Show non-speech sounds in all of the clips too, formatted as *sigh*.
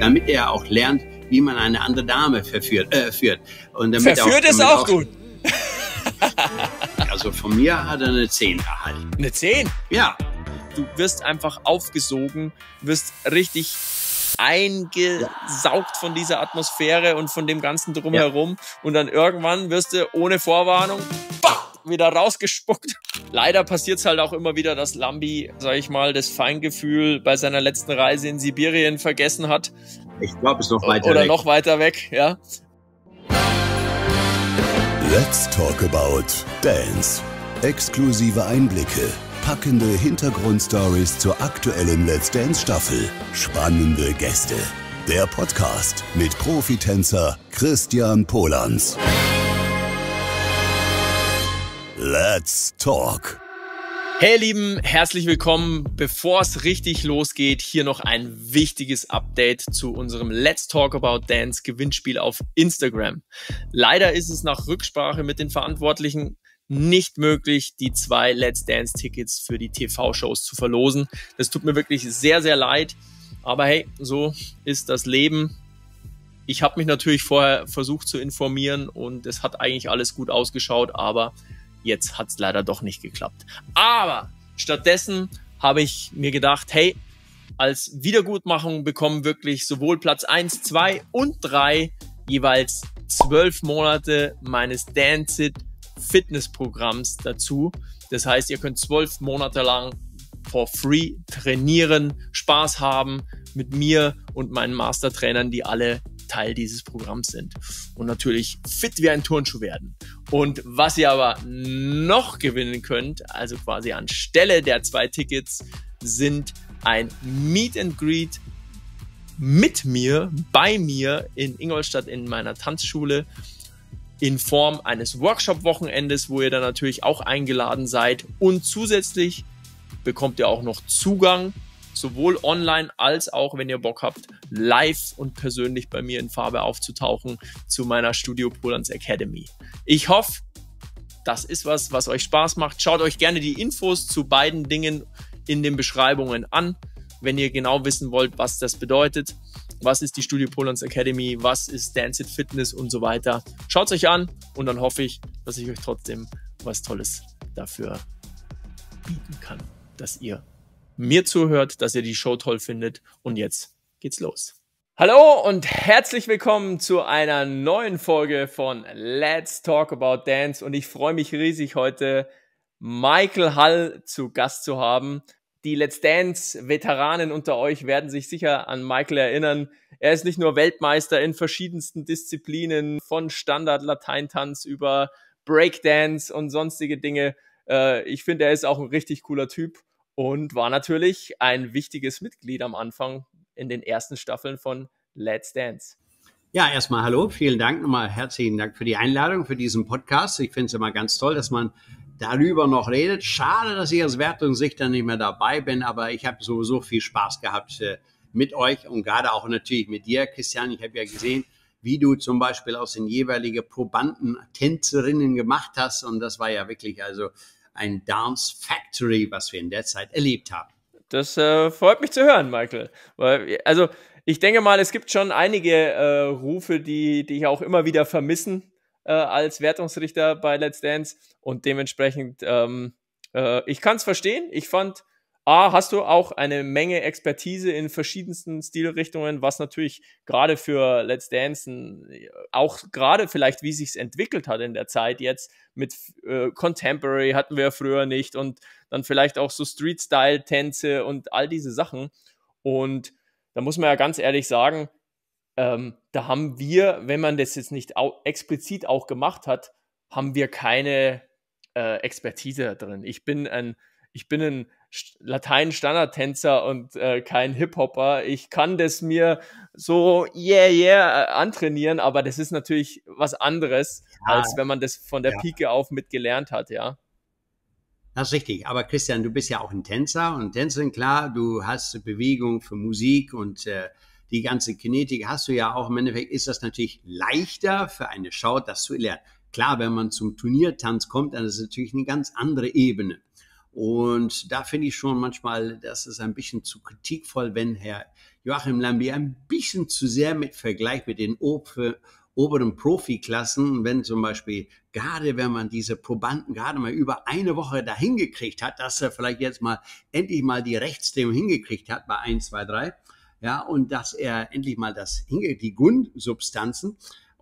damit er auch lernt, wie man eine andere Dame verführt. Äh, führt. Und damit verführt auch, ist damit auch, auch gut. also von mir hat er eine 10 erhalten. Eine 10? Ja. Du wirst einfach aufgesogen, wirst richtig eingesaugt von dieser Atmosphäre und von dem ganzen Drumherum. Ja. Und dann irgendwann wirst du ohne Vorwarnung, Bam! wieder rausgespuckt. Leider passiert es halt auch immer wieder, dass Lambi, sag ich mal, das Feingefühl bei seiner letzten Reise in Sibirien vergessen hat. Ich glaube, es ist noch weiter Oder weg. noch weiter weg, ja. Let's talk about Dance. Exklusive Einblicke, packende Hintergrundstories zur aktuellen Let's Dance Staffel, spannende Gäste. Der Podcast mit Profitänzer Christian Polans. Let's Talk. Hey Lieben, herzlich willkommen. Bevor es richtig losgeht, hier noch ein wichtiges Update zu unserem Let's Talk About Dance Gewinnspiel auf Instagram. Leider ist es nach Rücksprache mit den Verantwortlichen nicht möglich, die zwei Let's Dance Tickets für die TV-Shows zu verlosen. Das tut mir wirklich sehr, sehr leid. Aber hey, so ist das Leben. Ich habe mich natürlich vorher versucht zu informieren und es hat eigentlich alles gut ausgeschaut, aber Jetzt hat es leider doch nicht geklappt. Aber stattdessen habe ich mir gedacht, hey, als Wiedergutmachung bekommen wirklich sowohl Platz 1, 2 und 3 jeweils zwölf Monate meines Dance It Fitnessprogramms dazu. Das heißt, ihr könnt zwölf Monate lang for free trainieren, Spaß haben mit mir und meinen Mastertrainern, die alle Teil dieses Programms sind und natürlich fit wie ein Turnschuh werden. Und was ihr aber noch gewinnen könnt, also quasi anstelle der zwei Tickets, sind ein Meet and Greet mit mir, bei mir in Ingolstadt in meiner Tanzschule in Form eines Workshop-Wochenendes, wo ihr dann natürlich auch eingeladen seid. Und zusätzlich bekommt ihr auch noch Zugang sowohl online als auch, wenn ihr Bock habt, live und persönlich bei mir in Farbe aufzutauchen zu meiner Studio Polans Academy. Ich hoffe, das ist was, was euch Spaß macht. Schaut euch gerne die Infos zu beiden Dingen in den Beschreibungen an, wenn ihr genau wissen wollt, was das bedeutet. Was ist die Studio Polans Academy? Was ist Dance It Fitness und so weiter? Schaut es euch an und dann hoffe ich, dass ich euch trotzdem was Tolles dafür bieten kann, dass ihr mir zuhört, dass ihr die Show toll findet. Und jetzt geht's los. Hallo und herzlich willkommen zu einer neuen Folge von Let's Talk About Dance. Und ich freue mich riesig, heute Michael Hall zu Gast zu haben. Die Let's Dance-Veteranen unter euch werden sich sicher an Michael erinnern. Er ist nicht nur Weltmeister in verschiedensten Disziplinen, von Standard-Lateintanz über Breakdance und sonstige Dinge. Äh, ich finde, er ist auch ein richtig cooler Typ und war natürlich ein wichtiges Mitglied am Anfang in den ersten Staffeln von Let's Dance. Ja, erstmal hallo, vielen Dank nochmal, herzlichen Dank für die Einladung, für diesen Podcast. Ich finde es immer ganz toll, dass man darüber noch redet. Schade, dass ich aus Wertungssicht dann nicht mehr dabei bin, aber ich habe sowieso viel Spaß gehabt äh, mit euch und gerade auch natürlich mit dir, Christian. Ich habe ja gesehen, wie du zum Beispiel aus den jeweiligen Probanden Tänzerinnen gemacht hast und das war ja wirklich also ein Dance Factory, was wir in der Zeit erlebt haben. Das äh, freut mich zu hören, Michael. Weil, also ich denke mal, es gibt schon einige äh, Rufe, die, die ich auch immer wieder vermissen äh, als Wertungsrichter bei Let's Dance und dementsprechend, ähm, äh, ich kann es verstehen. Ich fand A, hast du auch eine Menge Expertise in verschiedensten Stilrichtungen, was natürlich gerade für Let's Dance, auch gerade vielleicht, wie sich's entwickelt hat in der Zeit jetzt mit äh, Contemporary hatten wir früher nicht und dann vielleicht auch so Street-Style-Tänze und all diese Sachen. Und da muss man ja ganz ehrlich sagen, ähm, da haben wir, wenn man das jetzt nicht au explizit auch gemacht hat, haben wir keine äh, Expertise drin. Ich bin ein, ich bin ein latein standard tänzer und äh, kein Hip-Hopper. Ich kann das mir so yeah, yeah äh, antrainieren, aber das ist natürlich was anderes, ja. als wenn man das von der ja. Pike auf mitgelernt hat, ja. Das ist richtig. Aber Christian, du bist ja auch ein Tänzer und Tänzerin, klar, du hast Bewegung für Musik und äh, die ganze Kinetik hast du ja auch. Im Endeffekt ist das natürlich leichter für eine Schau, das zu lernen. Klar, wenn man zum Turniertanz kommt, dann ist es natürlich eine ganz andere Ebene. Und da finde ich schon manchmal, das ist ein bisschen zu kritikvoll, wenn Herr Joachim Lambier ein bisschen zu sehr mit Vergleich mit den oberen Profiklassen, wenn zum Beispiel, gerade wenn man diese Probanden gerade mal über eine Woche dahin gekriegt hat, dass er vielleicht jetzt mal endlich mal die Rechtsthemen hingekriegt hat bei 1, 2, 3, ja, und dass er endlich mal das die Grundsubstanzen,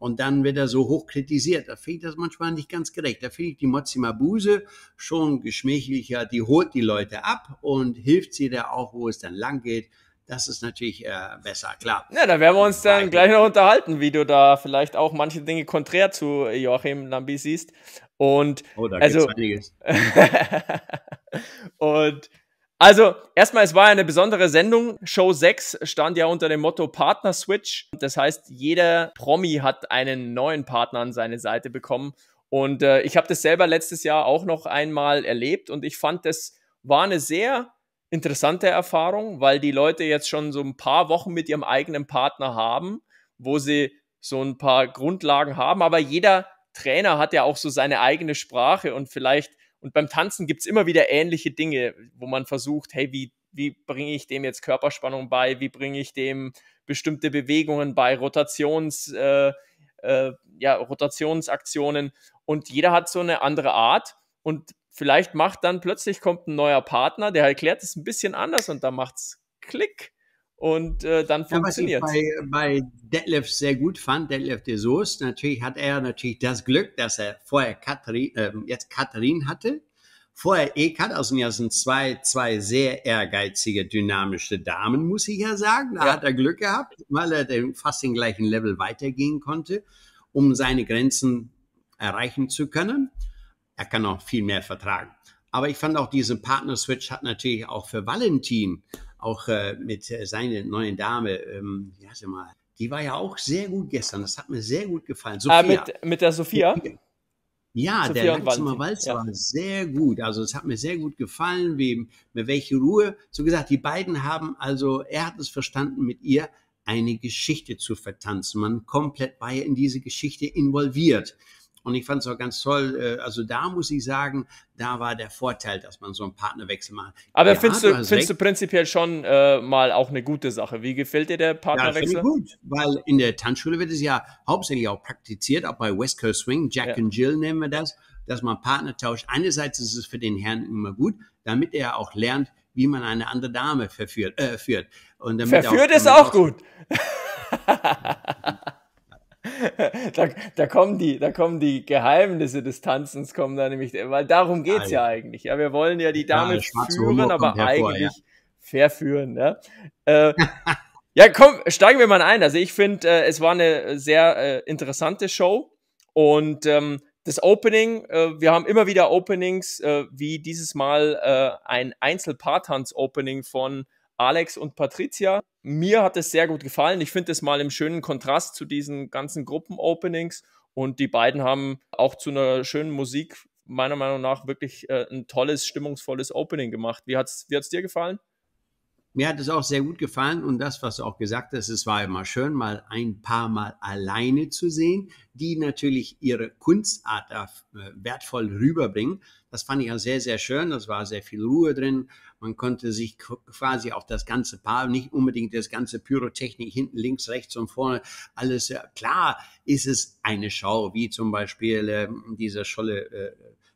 und dann wird er so hoch kritisiert. Da finde ich das manchmal nicht ganz gerecht. Da finde ich die Mozzi Mabuse schon geschmächlicher, die holt die Leute ab und hilft sie da auch, wo es dann lang geht. Das ist natürlich äh, besser, klar. Ja, da werden wir uns dann gleich noch unterhalten, wie du da vielleicht auch manche Dinge konträr zu Joachim Lambi siehst. Und oh, da also, einiges. *laughs* und also, erstmal, es war eine besondere Sendung. Show 6 stand ja unter dem Motto Partner Switch. Das heißt, jeder Promi hat einen neuen Partner an seine Seite bekommen. Und äh, ich habe das selber letztes Jahr auch noch einmal erlebt und ich fand, das war eine sehr interessante Erfahrung, weil die Leute jetzt schon so ein paar Wochen mit ihrem eigenen Partner haben, wo sie so ein paar Grundlagen haben. Aber jeder Trainer hat ja auch so seine eigene Sprache und vielleicht und beim Tanzen gibt's immer wieder ähnliche Dinge, wo man versucht, hey, wie, wie bringe ich dem jetzt Körperspannung bei, wie bringe ich dem bestimmte Bewegungen bei, Rotations, äh, äh, ja, Rotationsaktionen. Und jeder hat so eine andere Art. Und vielleicht macht dann plötzlich kommt ein neuer Partner, der erklärt es ein bisschen anders und dann macht's Klick und äh, dann funktioniert. Ja, was ich bei, bei Detlef sehr gut fand, Detlef de Soos, natürlich hat er natürlich das Glück, dass er vorher Katharin, äh, jetzt Katharin hatte, vorher Ekat, also ja sind zwei, zwei sehr ehrgeizige, dynamische Damen, muss ich ja sagen. Da ja. hat er Glück gehabt, weil er den, fast den gleichen Level weitergehen konnte, um seine Grenzen erreichen zu können. Er kann auch viel mehr vertragen. Aber ich fand auch diesen Partner-Switch hat natürlich auch für Valentin auch äh, mit äh, seiner neuen Dame, ähm, wie heißt sie mal, die war ja auch sehr gut gestern. Das hat mir sehr gut gefallen. Äh, Sophia. Ah, mit, mit der Sophia? Ja, Sophia der Langsamer Walz ja. war sehr gut. Also es hat mir sehr gut gefallen, wie, mit welcher Ruhe. So gesagt, die beiden haben also, er hat es verstanden, mit ihr eine Geschichte zu vertanzen. Man komplett war ja in diese Geschichte involviert. Und ich fand es auch ganz toll. Äh, also da muss ich sagen, da war der Vorteil, dass man so einen Partnerwechsel macht. Aber ja, findest, du, findest du prinzipiell schon äh, mal auch eine gute Sache? Wie gefällt dir der Partnerwechsel? Ja, gut, weil in der Tanzschule wird es ja hauptsächlich auch praktiziert, auch bei West Coast Swing, Jack ja. and Jill nennen wir das, dass man Partner tauscht. Einerseits ist es für den Herrn immer gut, damit er auch lernt, wie man eine andere Dame verführt. Äh, führt. Und damit verführt auch, ist auch gut. *laughs* da, da, kommen die, da kommen die Geheimnisse des Tanzens, kommen da nämlich, weil darum geht es ja eigentlich. Ja, wir wollen ja die Dame ja, führen, aber hervor, eigentlich ja. verführen. Ja. Ne? Äh, *laughs* ja, komm, steigen wir mal ein. Also ich finde, äh, es war eine sehr äh, interessante Show und ähm, das Opening, äh, wir haben immer wieder Openings, äh, wie dieses Mal äh, ein Einzelpaartanz-Opening von Alex und Patricia. Mir hat es sehr gut gefallen. Ich finde es mal im schönen Kontrast zu diesen ganzen Gruppenopenings. Und die beiden haben auch zu einer schönen Musik meiner Meinung nach wirklich äh, ein tolles, stimmungsvolles Opening gemacht. Wie hat es wie hat's dir gefallen? Mir hat es auch sehr gut gefallen und das, was du auch gesagt hast, es war immer schön, mal ein paar Mal alleine zu sehen, die natürlich ihre Kunstart äh, wertvoll rüberbringen. Das fand ich ja sehr, sehr schön. Das war sehr viel Ruhe drin. Man konnte sich quasi auf das ganze Paar, nicht unbedingt das ganze Pyrotechnik hinten, links, rechts und vorne, alles. Klar ist es eine Show, wie zum Beispiel äh, diese Scholle. Äh,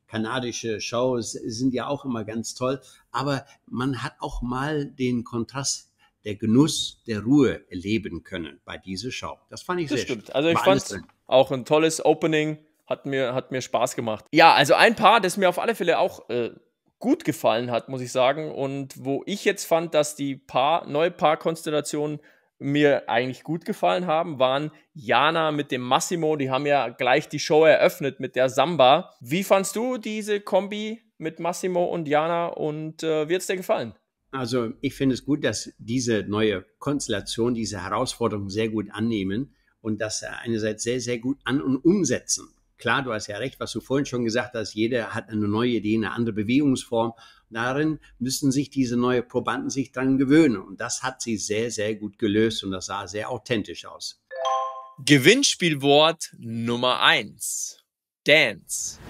kanadische Shows sind ja auch immer ganz toll. Aber man hat auch mal den Kontrast der Genuss der Ruhe erleben können bei dieser Show. Das fand ich das sehr stimmt. Schön. Also ich fand es auch ein tolles Opening, hat mir, hat mir Spaß gemacht. Ja, also ein Paar, das mir auf alle Fälle auch äh, gut gefallen hat, muss ich sagen. Und wo ich jetzt fand, dass die Paar, neue Paarkonstellation mir eigentlich gut gefallen haben, waren Jana mit dem Massimo. Die haben ja gleich die Show eröffnet mit der Samba. Wie fandst du diese Kombi mit Massimo und Jana und äh, wie es dir gefallen? Also ich finde es gut, dass diese neue Konstellation diese Herausforderung sehr gut annehmen und das einerseits sehr, sehr gut an und umsetzen. Klar, du hast ja recht, was du vorhin schon gesagt hast, jeder hat eine neue Idee, eine andere Bewegungsform. Darin müssen sich diese neue Probanden sich dran gewöhnen. Und das hat sie sehr, sehr gut gelöst und das sah sehr authentisch aus. Gewinnspielwort Nummer eins: Dance.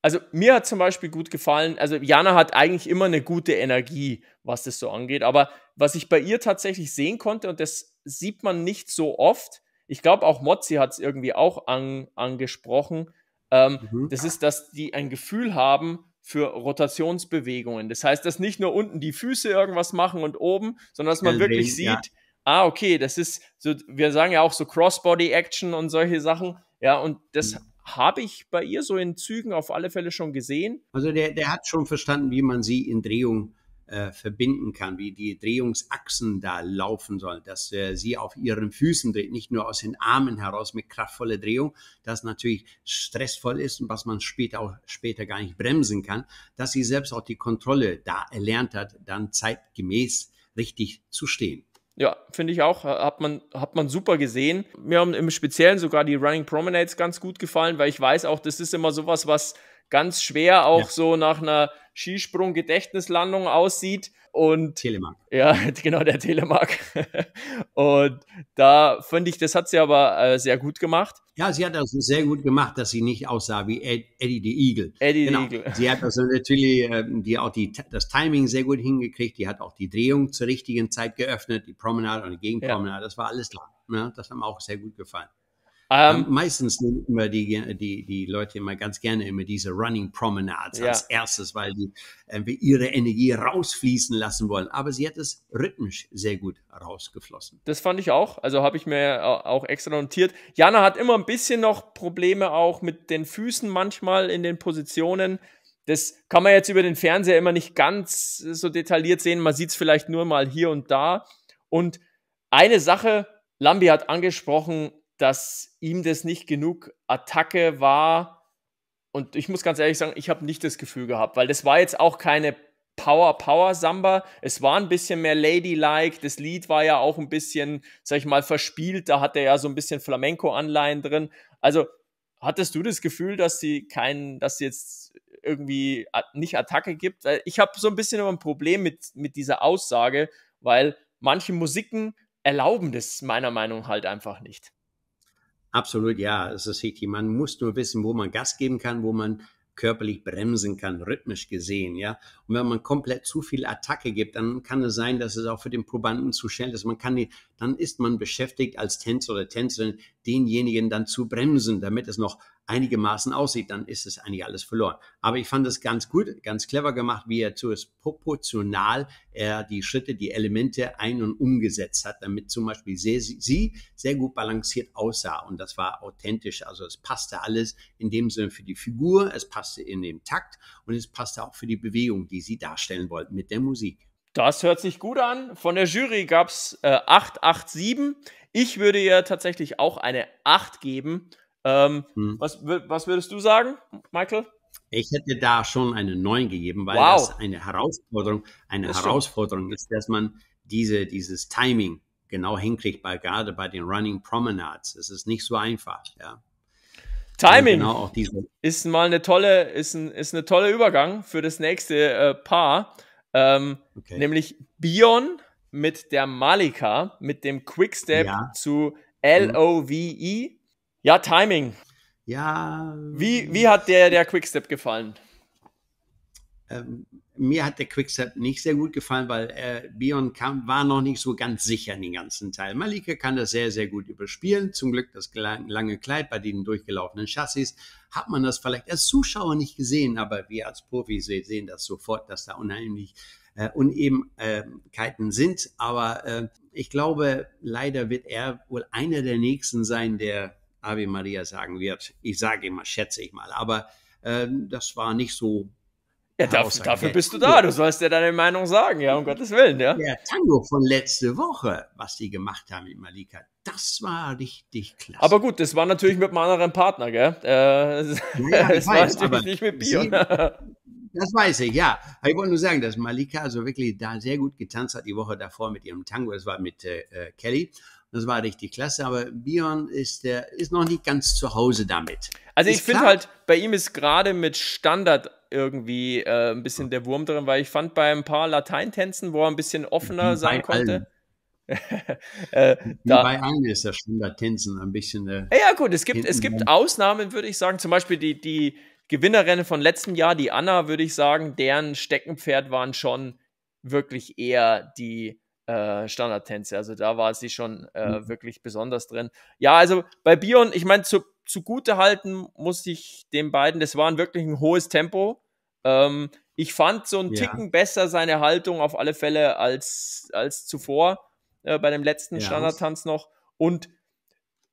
Also mir hat zum Beispiel gut gefallen, also Jana hat eigentlich immer eine gute Energie, was das so angeht, aber was ich bei ihr tatsächlich sehen konnte, und das sieht man nicht so oft, ich glaube auch Mozzi hat es irgendwie auch an, angesprochen, ähm, mhm. das ist, dass die ein Gefühl haben für Rotationsbewegungen. Das heißt, dass nicht nur unten die Füße irgendwas machen und oben, sondern dass man wirklich ja. sieht, ah, okay, das ist so, wir sagen ja auch so Crossbody-Action und solche Sachen. Ja, und das mhm. habe ich bei ihr so in Zügen auf alle Fälle schon gesehen. Also der, der hat schon verstanden, wie man sie in Drehung äh, verbinden kann, wie die Drehungsachsen da laufen sollen, dass äh, sie auf ihren Füßen dreht, nicht nur aus den Armen heraus mit kraftvoller Drehung, das natürlich stressvoll ist und was man später auch später gar nicht bremsen kann, dass sie selbst auch die Kontrolle da erlernt hat, dann zeitgemäß richtig zu stehen. Ja, finde ich auch. Hat man, hat man super gesehen. Mir haben im Speziellen sogar die Running Promenades ganz gut gefallen, weil ich weiß auch, das ist immer sowas, was ganz schwer auch ja. so nach einer Skisprung-Gedächtnislandung aussieht. Und Telemark. Ja, *laughs* genau, der Telemark. und da fand ich, das hat sie aber äh, sehr gut gemacht. Ja, sie hat das sehr gut gemacht, dass sie nicht aussah wie Ed, Eddie the Eagle. Eddie genau. the Eagle. Sie hat also natürlich äh, die auch die, das Timing sehr gut hingekriegt. Die hat auch die Drehung zur richtigen Zeit geöffnet, die Promenade und die Gegenpromenade. Ja. Das war alles klar. Ja, ne? das hat mir auch sehr gut gefallen. Ähm, ähm, meistens nehmen immer die, die, die Leute immer ganz gerne immer diese Running Promenades ja. als erstes, weil sie äh, ihre Energie rausfließen lassen wollen. Aber sie hat es rhythmisch sehr gut rausgeflossen. Das fand ich auch. Also habe ich mir auch extra notiert. Jana hat immer ein bisschen noch Probleme auch mit den Füßen manchmal in den Positionen. Das kann man jetzt über den Fernseher immer nicht ganz so detailliert sehen. Man sieht es vielleicht nur mal hier und da. Und eine Sache, Lambi hat angesprochen, dass ihm das nicht genug Attacke war. Und ich muss ganz ehrlich sagen, ich habe nicht das Gefühl gehabt, weil das war jetzt auch keine Power, Power Samba. Es war ein bisschen mehr Ladylike. Das Lied war ja auch ein bisschen, sag ich mal, verspielt. Da hat er ja so ein bisschen Flamenco-Anleihen drin. Also hattest du das Gefühl, dass sie keinen, dass sie jetzt irgendwie nicht Attacke gibt? Ich habe so ein bisschen ein Problem mit, mit dieser Aussage, weil manche Musiken erlauben das meiner Meinung nach halt einfach nicht. Absolut, ja, es ist richtig. Man muss nur wissen, wo man Gas geben kann, wo man körperlich bremsen kann, rhythmisch gesehen, ja. Und wenn man komplett zu viel Attacke gibt, dann kann es sein, dass es auch für den Probanden zu schnell ist. Man kann, die, dann ist man beschäftigt als Tänzer oder Tänzerin, denjenigen dann zu bremsen, damit es noch einigermaßen aussieht, dann ist es eigentlich alles verloren. Aber ich fand es ganz gut, ganz clever gemacht, wie er zuerst proportional er äh, die Schritte, die Elemente ein- und umgesetzt hat, damit zum Beispiel sie, sie sehr gut balanciert aussah. Und das war authentisch. Also es passte alles in dem Sinne für die Figur, es passte in dem Takt und es passte auch für die Bewegung, die sie darstellen wollten mit der Musik. Das hört sich gut an. Von der Jury gab es äh, 8, Ich würde ihr tatsächlich auch eine 8 geben. Ähm, hm. was, was würdest du sagen, Michael? Ich hätte da schon einen neuen gegeben, weil wow. das eine Herausforderung, eine das Herausforderung ist, dass man diese, dieses Timing genau hinkriegt, bei, gerade bei den Running Promenades. Es ist nicht so einfach, ja. Timing genau ist mal eine tolle, ist ein, ist eine tolle Übergang für das nächste äh, Paar, ähm, okay. nämlich Bion mit der Malika, mit dem Quickstep ja. zu mhm. L-O-V-E, ja, Timing. Ja. Wie, wie hat der, der Quickstep gefallen? Ähm, mir hat der Quickstep nicht sehr gut gefallen, weil äh, Bion kam, war noch nicht so ganz sicher in den ganzen Teil. Malika kann das sehr, sehr gut überspielen. Zum Glück das lange Kleid bei den durchgelaufenen Chassis. Hat man das vielleicht als Zuschauer nicht gesehen, aber wir als Profis sehen das sofort, dass da unheimlich äh, Unebenheiten sind. Aber äh, ich glaube, leider wird er wohl einer der Nächsten sein, der Ave Maria sagen wird. Ich sage immer, schätze ich mal. Aber ähm, das war nicht so. Ja, dafür, dafür bist du da. Du sollst ja deine Meinung sagen, ja, um Gottes Willen, ja. Der Tango von letzte Woche, was die gemacht haben mit Malika, das war richtig klasse. Aber gut, das war natürlich mit einem anderen Partner, gell? Äh, ja, *laughs* das weiß, war natürlich nicht mit Bion. *laughs* Das weiß ich, ja. Aber ich wollte nur sagen, dass Malika also wirklich da sehr gut getanzt hat die Woche davor mit ihrem Tango. Das war mit äh, äh Kelly. Das war richtig klasse, aber Björn ist, der, ist noch nicht ganz zu Hause damit. Also ist ich finde halt, bei ihm ist gerade mit Standard irgendwie äh, ein bisschen der Wurm drin, weil ich fand bei ein paar Lateintänzen, wo er ein bisschen offener bei sein konnte. *laughs* äh, bei allen ist der Standardtänzen ein bisschen. Äh, ja, gut, es gibt, es gibt Ausnahmen, würde ich sagen. Zum Beispiel die, die Gewinnerin von letztem Jahr, die Anna, würde ich sagen, deren Steckenpferd waren schon wirklich eher die äh, Standardtänze. Also da war sie schon äh, mhm. wirklich besonders drin. Ja, also bei Bion, ich meine, zu, zugute halten muss ich den beiden, das war wirklich ein hohes Tempo. Ähm, ich fand so einen ja. Ticken besser seine Haltung auf alle Fälle als, als zuvor äh, bei dem letzten ja, Standardtanz noch. Und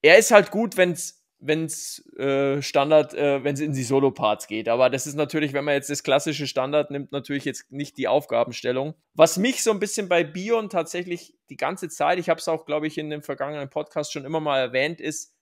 er ist halt gut, wenn es wenn es äh, Standard, äh, wenn es in die Solo-Parts geht. Aber das ist natürlich, wenn man jetzt das klassische Standard nimmt, natürlich jetzt nicht die Aufgabenstellung. Was mich so ein bisschen bei Bion tatsächlich die ganze Zeit, ich habe es auch, glaube ich, in dem vergangenen Podcast schon immer mal erwähnt, ist,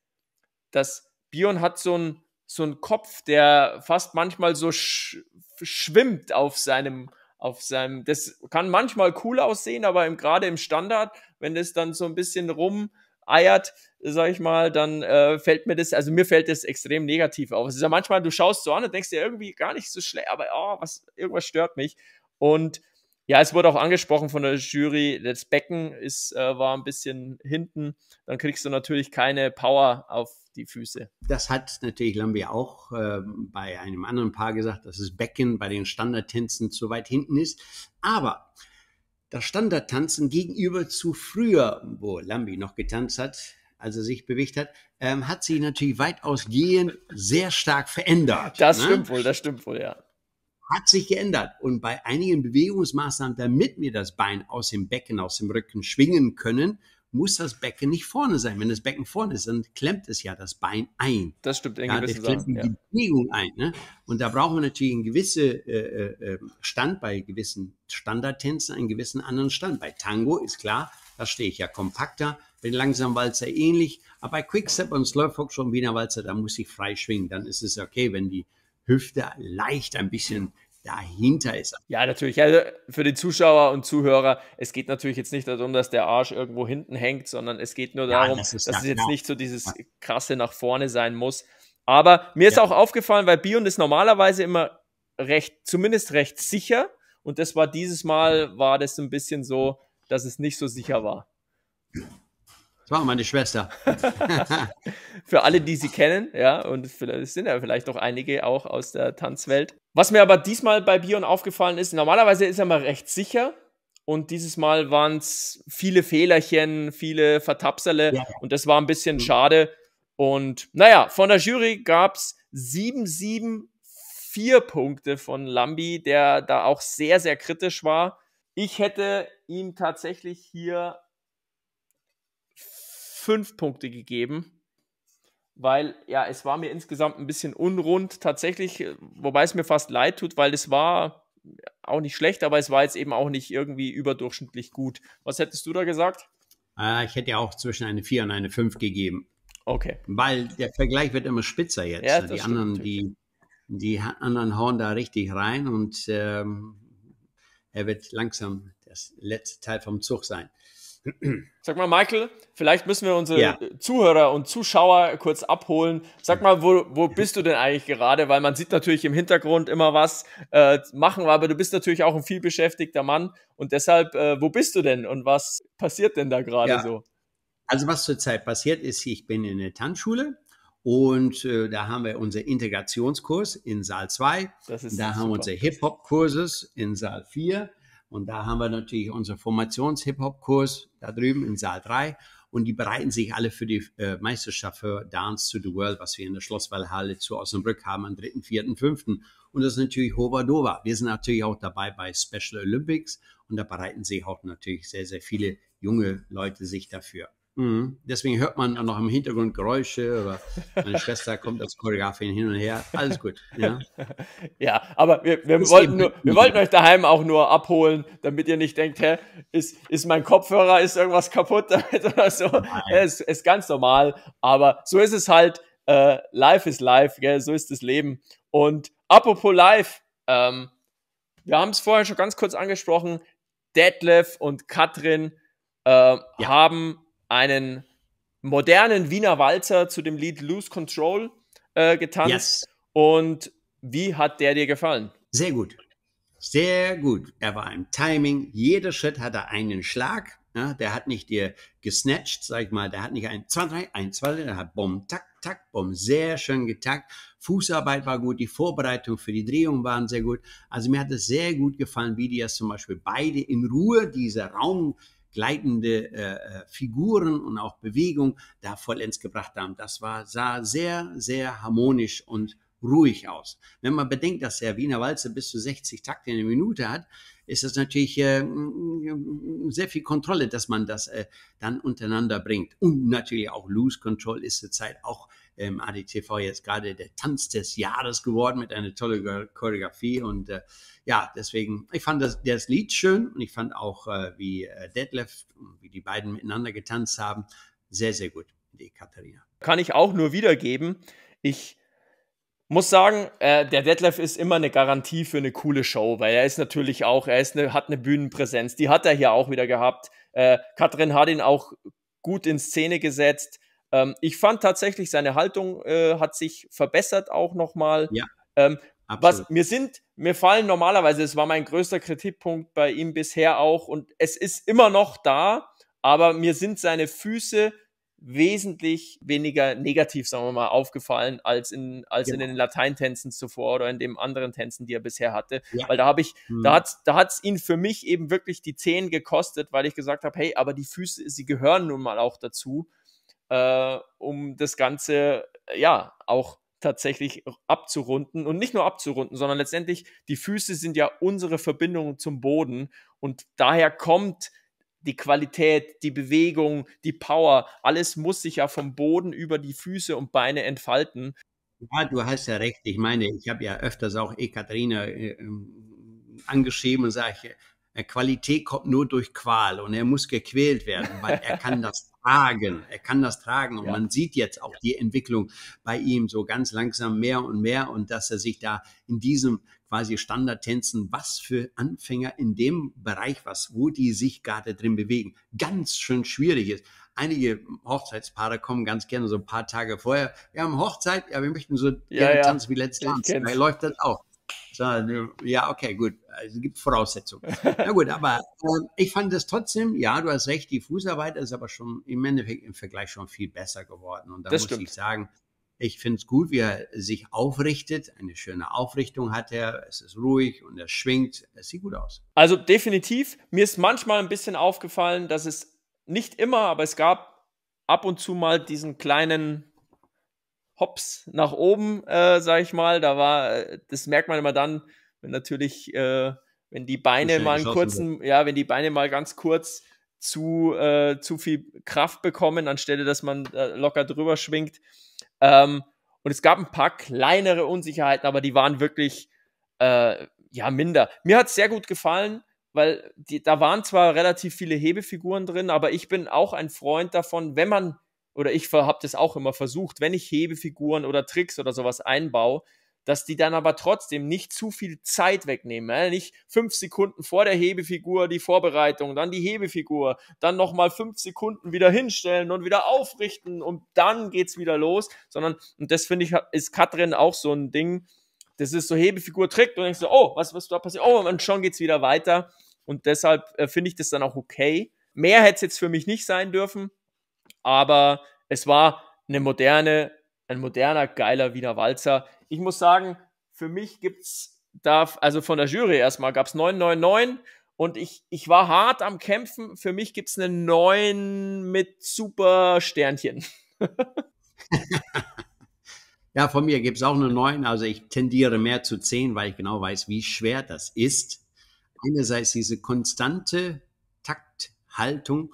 dass Bion hat so einen so einen Kopf, der fast manchmal so sch schwimmt auf seinem auf seinem, das kann manchmal cool aussehen, aber gerade im Standard, wenn das dann so ein bisschen rum eiert, sag ich mal, dann äh, fällt mir das, also mir fällt das extrem negativ auf. Es ist ja manchmal, du schaust so an und denkst dir irgendwie gar nicht so schlecht, aber oh, was, irgendwas stört mich. Und ja, es wurde auch angesprochen von der Jury, das Becken ist, äh, war ein bisschen hinten, dann kriegst du natürlich keine Power auf die Füße. Das hat natürlich Lambia auch äh, bei einem anderen Paar gesagt, dass das Becken bei den Standardtänzen zu weit hinten ist. Aber das Standardtanzen gegenüber zu früher, wo Lambi noch getanzt hat, als er sich bewegt hat, ähm, hat sich natürlich weitausgehend sehr stark verändert. Das ne? stimmt wohl, das stimmt wohl, ja. Hat sich geändert. Und bei einigen Bewegungsmaßnahmen, damit wir das Bein aus dem Becken, aus dem Rücken schwingen können, muss das Becken nicht vorne sein. Wenn das Becken vorne ist, dann klemmt es ja das Bein ein. Das stimmt, in ja, das klemmt Sachen, ja. die Bewegung ein. Ne? Und da brauchen wir natürlich einen gewissen äh, äh, äh, Stand bei gewissen Standardtänzen, einen gewissen anderen Stand. Bei Tango ist klar, da stehe ich ja kompakter, bin langsam Walzer ähnlich, aber bei Quickstep und Slowfox schon Wiener Walzer, da muss ich frei schwingen. Dann ist es okay, wenn die Hüfte leicht ein bisschen dahinter ist. Ja, natürlich. Also für die Zuschauer und Zuhörer, es geht natürlich jetzt nicht darum, dass der Arsch irgendwo hinten hängt, sondern es geht nur darum, ja, das dass das es jetzt genau. nicht so dieses krasse nach vorne sein muss. Aber mir ist ja. auch aufgefallen, weil Bion ist normalerweise immer recht, zumindest recht sicher. Und das war dieses Mal, war das ein bisschen so, dass es nicht so sicher war. Ja. Das war meine Schwester. *laughs* Für alle, die sie kennen, ja, und es sind ja vielleicht auch einige auch aus der Tanzwelt. Was mir aber diesmal bei Bion aufgefallen ist, normalerweise ist er mal recht sicher, und dieses Mal waren es viele Fehlerchen, viele Vertapserle ja. und das war ein bisschen mhm. schade. Und naja, von der Jury gab es 7, 7, 4 Punkte von Lambi, der da auch sehr, sehr kritisch war. Ich hätte ihm tatsächlich hier fünf Punkte gegeben, weil ja, es war mir insgesamt ein bisschen unrund tatsächlich, äh, wobei es mir fast leid tut, weil es war auch nicht schlecht, aber es war jetzt eben auch nicht irgendwie überdurchschnittlich gut. Was hättest du da gesagt? Äh, ich hätte ja auch zwischen eine 4 und eine 5 gegeben. Okay. Weil der Vergleich wird immer spitzer jetzt. Ja, die anderen, die, die anderen hauen da richtig rein und ähm, er wird langsam das letzte Teil vom Zug sein. Sag mal, Michael, vielleicht müssen wir unsere ja. Zuhörer und Zuschauer kurz abholen. Sag mal, wo, wo bist du denn eigentlich gerade? Weil man sieht natürlich im Hintergrund immer was äh, machen, aber du bist natürlich auch ein viel beschäftigter Mann. Und deshalb, äh, wo bist du denn und was passiert denn da gerade ja. so? Also was zurzeit passiert ist, ich bin in der Tanzschule und äh, da haben wir unseren Integrationskurs in Saal 2. Da haben wir unsere Hip-Hop-Kurses in Saal 4. Und da haben wir natürlich unser Formations-Hip-Hop-Kurs da drüben in Saal 3. Und die bereiten sich alle für die äh, Meisterschaft für Dance to the World, was wir in der Schlosswallhalle zu Osnabrück haben am 3., 4., 5. Und das ist natürlich Hova Wir sind natürlich auch dabei bei Special Olympics und da bereiten sich auch natürlich sehr, sehr viele junge Leute sich dafür. Mhm. Deswegen hört man noch im Hintergrund Geräusche oder meine *laughs* Schwester kommt als Choreografin hin und her. Alles gut. Ja, *laughs* ja aber wir, wir wollten, nur, wir wollten euch daheim auch nur abholen, damit ihr nicht denkt, hä, ist, ist mein Kopfhörer, ist irgendwas kaputt damit *laughs* oder so. Es ist, ist ganz normal, aber so ist es halt. Äh, life is life, gell? so ist das Leben. Und apropos live, ähm, wir haben es vorher schon ganz kurz angesprochen, Detlef und Katrin äh, ja. haben einen modernen Wiener Walzer zu dem Lied Lose Control äh, getanzt. Yes. Und wie hat der dir gefallen? Sehr gut. Sehr gut. Er war im Timing. Jeder Schritt hatte einen Schlag. Ja, der hat nicht dir gesnatcht, sag ich mal. Der hat nicht ein, zwei, drei, ein, zwei, drei. Der hat bomb, tak, tak, bomb. Sehr schön getakt. Fußarbeit war gut. Die Vorbereitung für die Drehung waren sehr gut. Also mir hat es sehr gut gefallen, wie die das zum Beispiel beide in Ruhe, dieser Raum, gleitende äh, äh, Figuren und auch Bewegung da vollends gebracht haben. Das war, sah sehr, sehr harmonisch und ruhig aus. Wenn man bedenkt, dass der Wiener Walzer bis zu 60 Takte in der Minute hat, ist das natürlich äh, sehr viel Kontrolle, dass man das äh, dann untereinander bringt. Und natürlich auch Lose Control ist zurzeit auch ähm, ADTV jetzt gerade der Tanz des Jahres geworden mit einer tollen Choreografie. Und äh, ja, deswegen, ich fand das, das Lied schön und ich fand auch, äh, wie äh, Detlef, wie die beiden miteinander getanzt haben, sehr, sehr gut, die Katharina. Kann ich auch nur wiedergeben. Ich muss sagen, äh, der Detlef ist immer eine Garantie für eine coole Show, weil er ist natürlich auch, er ist eine, hat eine Bühnenpräsenz, die hat er hier auch wieder gehabt. Äh, Katrin hat ihn auch gut in Szene gesetzt. Ähm, ich fand tatsächlich, seine Haltung äh, hat sich verbessert auch nochmal. Ja. Ähm, Absolut. Was mir sind, mir fallen normalerweise, es war mein größter Kritikpunkt bei ihm bisher auch und es ist immer noch da, aber mir sind seine Füße wesentlich weniger negativ, sagen wir mal, aufgefallen als in, als genau. in den Lateintänzen zuvor oder in dem anderen Tänzen, die er bisher hatte. Ja. Weil da habe ich, mhm. da hat da hat's ihn für mich eben wirklich die Zehen gekostet, weil ich gesagt habe, hey, aber die Füße, sie gehören nun mal auch dazu äh, um das Ganze ja auch tatsächlich abzurunden und nicht nur abzurunden, sondern letztendlich die Füße sind ja unsere Verbindung zum Boden und daher kommt die Qualität, die Bewegung, die Power, alles muss sich ja vom Boden über die Füße und Beine entfalten. Ja, du hast ja recht. Ich meine, ich habe ja öfters auch Ekaterina äh, ähm, angeschrieben und sage, äh, Qualität kommt nur durch Qual und er muss gequält werden, weil er kann *laughs* das tragen. Er kann das tragen. Und ja. man sieht jetzt auch die Entwicklung bei ihm so ganz langsam mehr und mehr und dass er sich da in diesem quasi Standardtänzen, was für Anfänger in dem Bereich, was, wo die sich gerade drin bewegen, ganz schön schwierig ist. Einige Hochzeitspaare kommen ganz gerne so ein paar Tage vorher. Wir haben Hochzeit, ja, wir möchten so ja, gerne ja. tanzen wie letztes Jahr. läuft das auch ja, okay, gut, also es gibt Voraussetzungen. Na gut, aber äh, ich fand es trotzdem, ja, du hast recht, die Fußarbeit ist aber schon im Endeffekt im Vergleich schon viel besser geworden. Und da das muss stimmt. ich sagen, ich finde es gut, wie er sich aufrichtet. Eine schöne Aufrichtung hat er. Es ist ruhig und er schwingt. Es sieht gut aus. Also definitiv. Mir ist manchmal ein bisschen aufgefallen, dass es nicht immer, aber es gab ab und zu mal diesen kleinen hops nach oben, äh, sage ich mal. Da war, äh, das merkt man immer dann, wenn natürlich, äh, wenn die Beine mal einen kurzen, ja, wenn die Beine mal ganz kurz zu, äh, zu viel Kraft bekommen, anstelle dass man äh, locker drüber schwingt. Ähm, und es gab ein paar kleinere Unsicherheiten, aber die waren wirklich äh, ja minder. Mir hat es sehr gut gefallen, weil die, da waren zwar relativ viele Hebefiguren drin, aber ich bin auch ein Freund davon, wenn man oder ich habe das auch immer versucht, wenn ich Hebefiguren oder Tricks oder sowas einbaue, dass die dann aber trotzdem nicht zu viel Zeit wegnehmen. Äh? Nicht fünf Sekunden vor der Hebefigur die Vorbereitung, dann die Hebefigur, dann nochmal fünf Sekunden wieder hinstellen und wieder aufrichten und dann geht's wieder los. Sondern, und das finde ich, ist Katrin auch so ein Ding, das ist so Hebefigur trickt und denkst so, oh, was, was da passiert? Oh, und schon geht's wieder weiter. Und deshalb äh, finde ich das dann auch okay. Mehr hätte es jetzt für mich nicht sein dürfen, aber es war eine moderne, ein moderner, geiler Wiener Walzer. Ich muss sagen, für mich gibt's da, also von der Jury erstmal gab es 999 und ich, ich war hart am Kämpfen. Für mich gibt es eine 9 mit super Sternchen. *laughs* Ja, von mir gibt es auch eine 9. Also ich tendiere mehr zu 10, weil ich genau weiß, wie schwer das ist. Einerseits diese konstante Takthaltung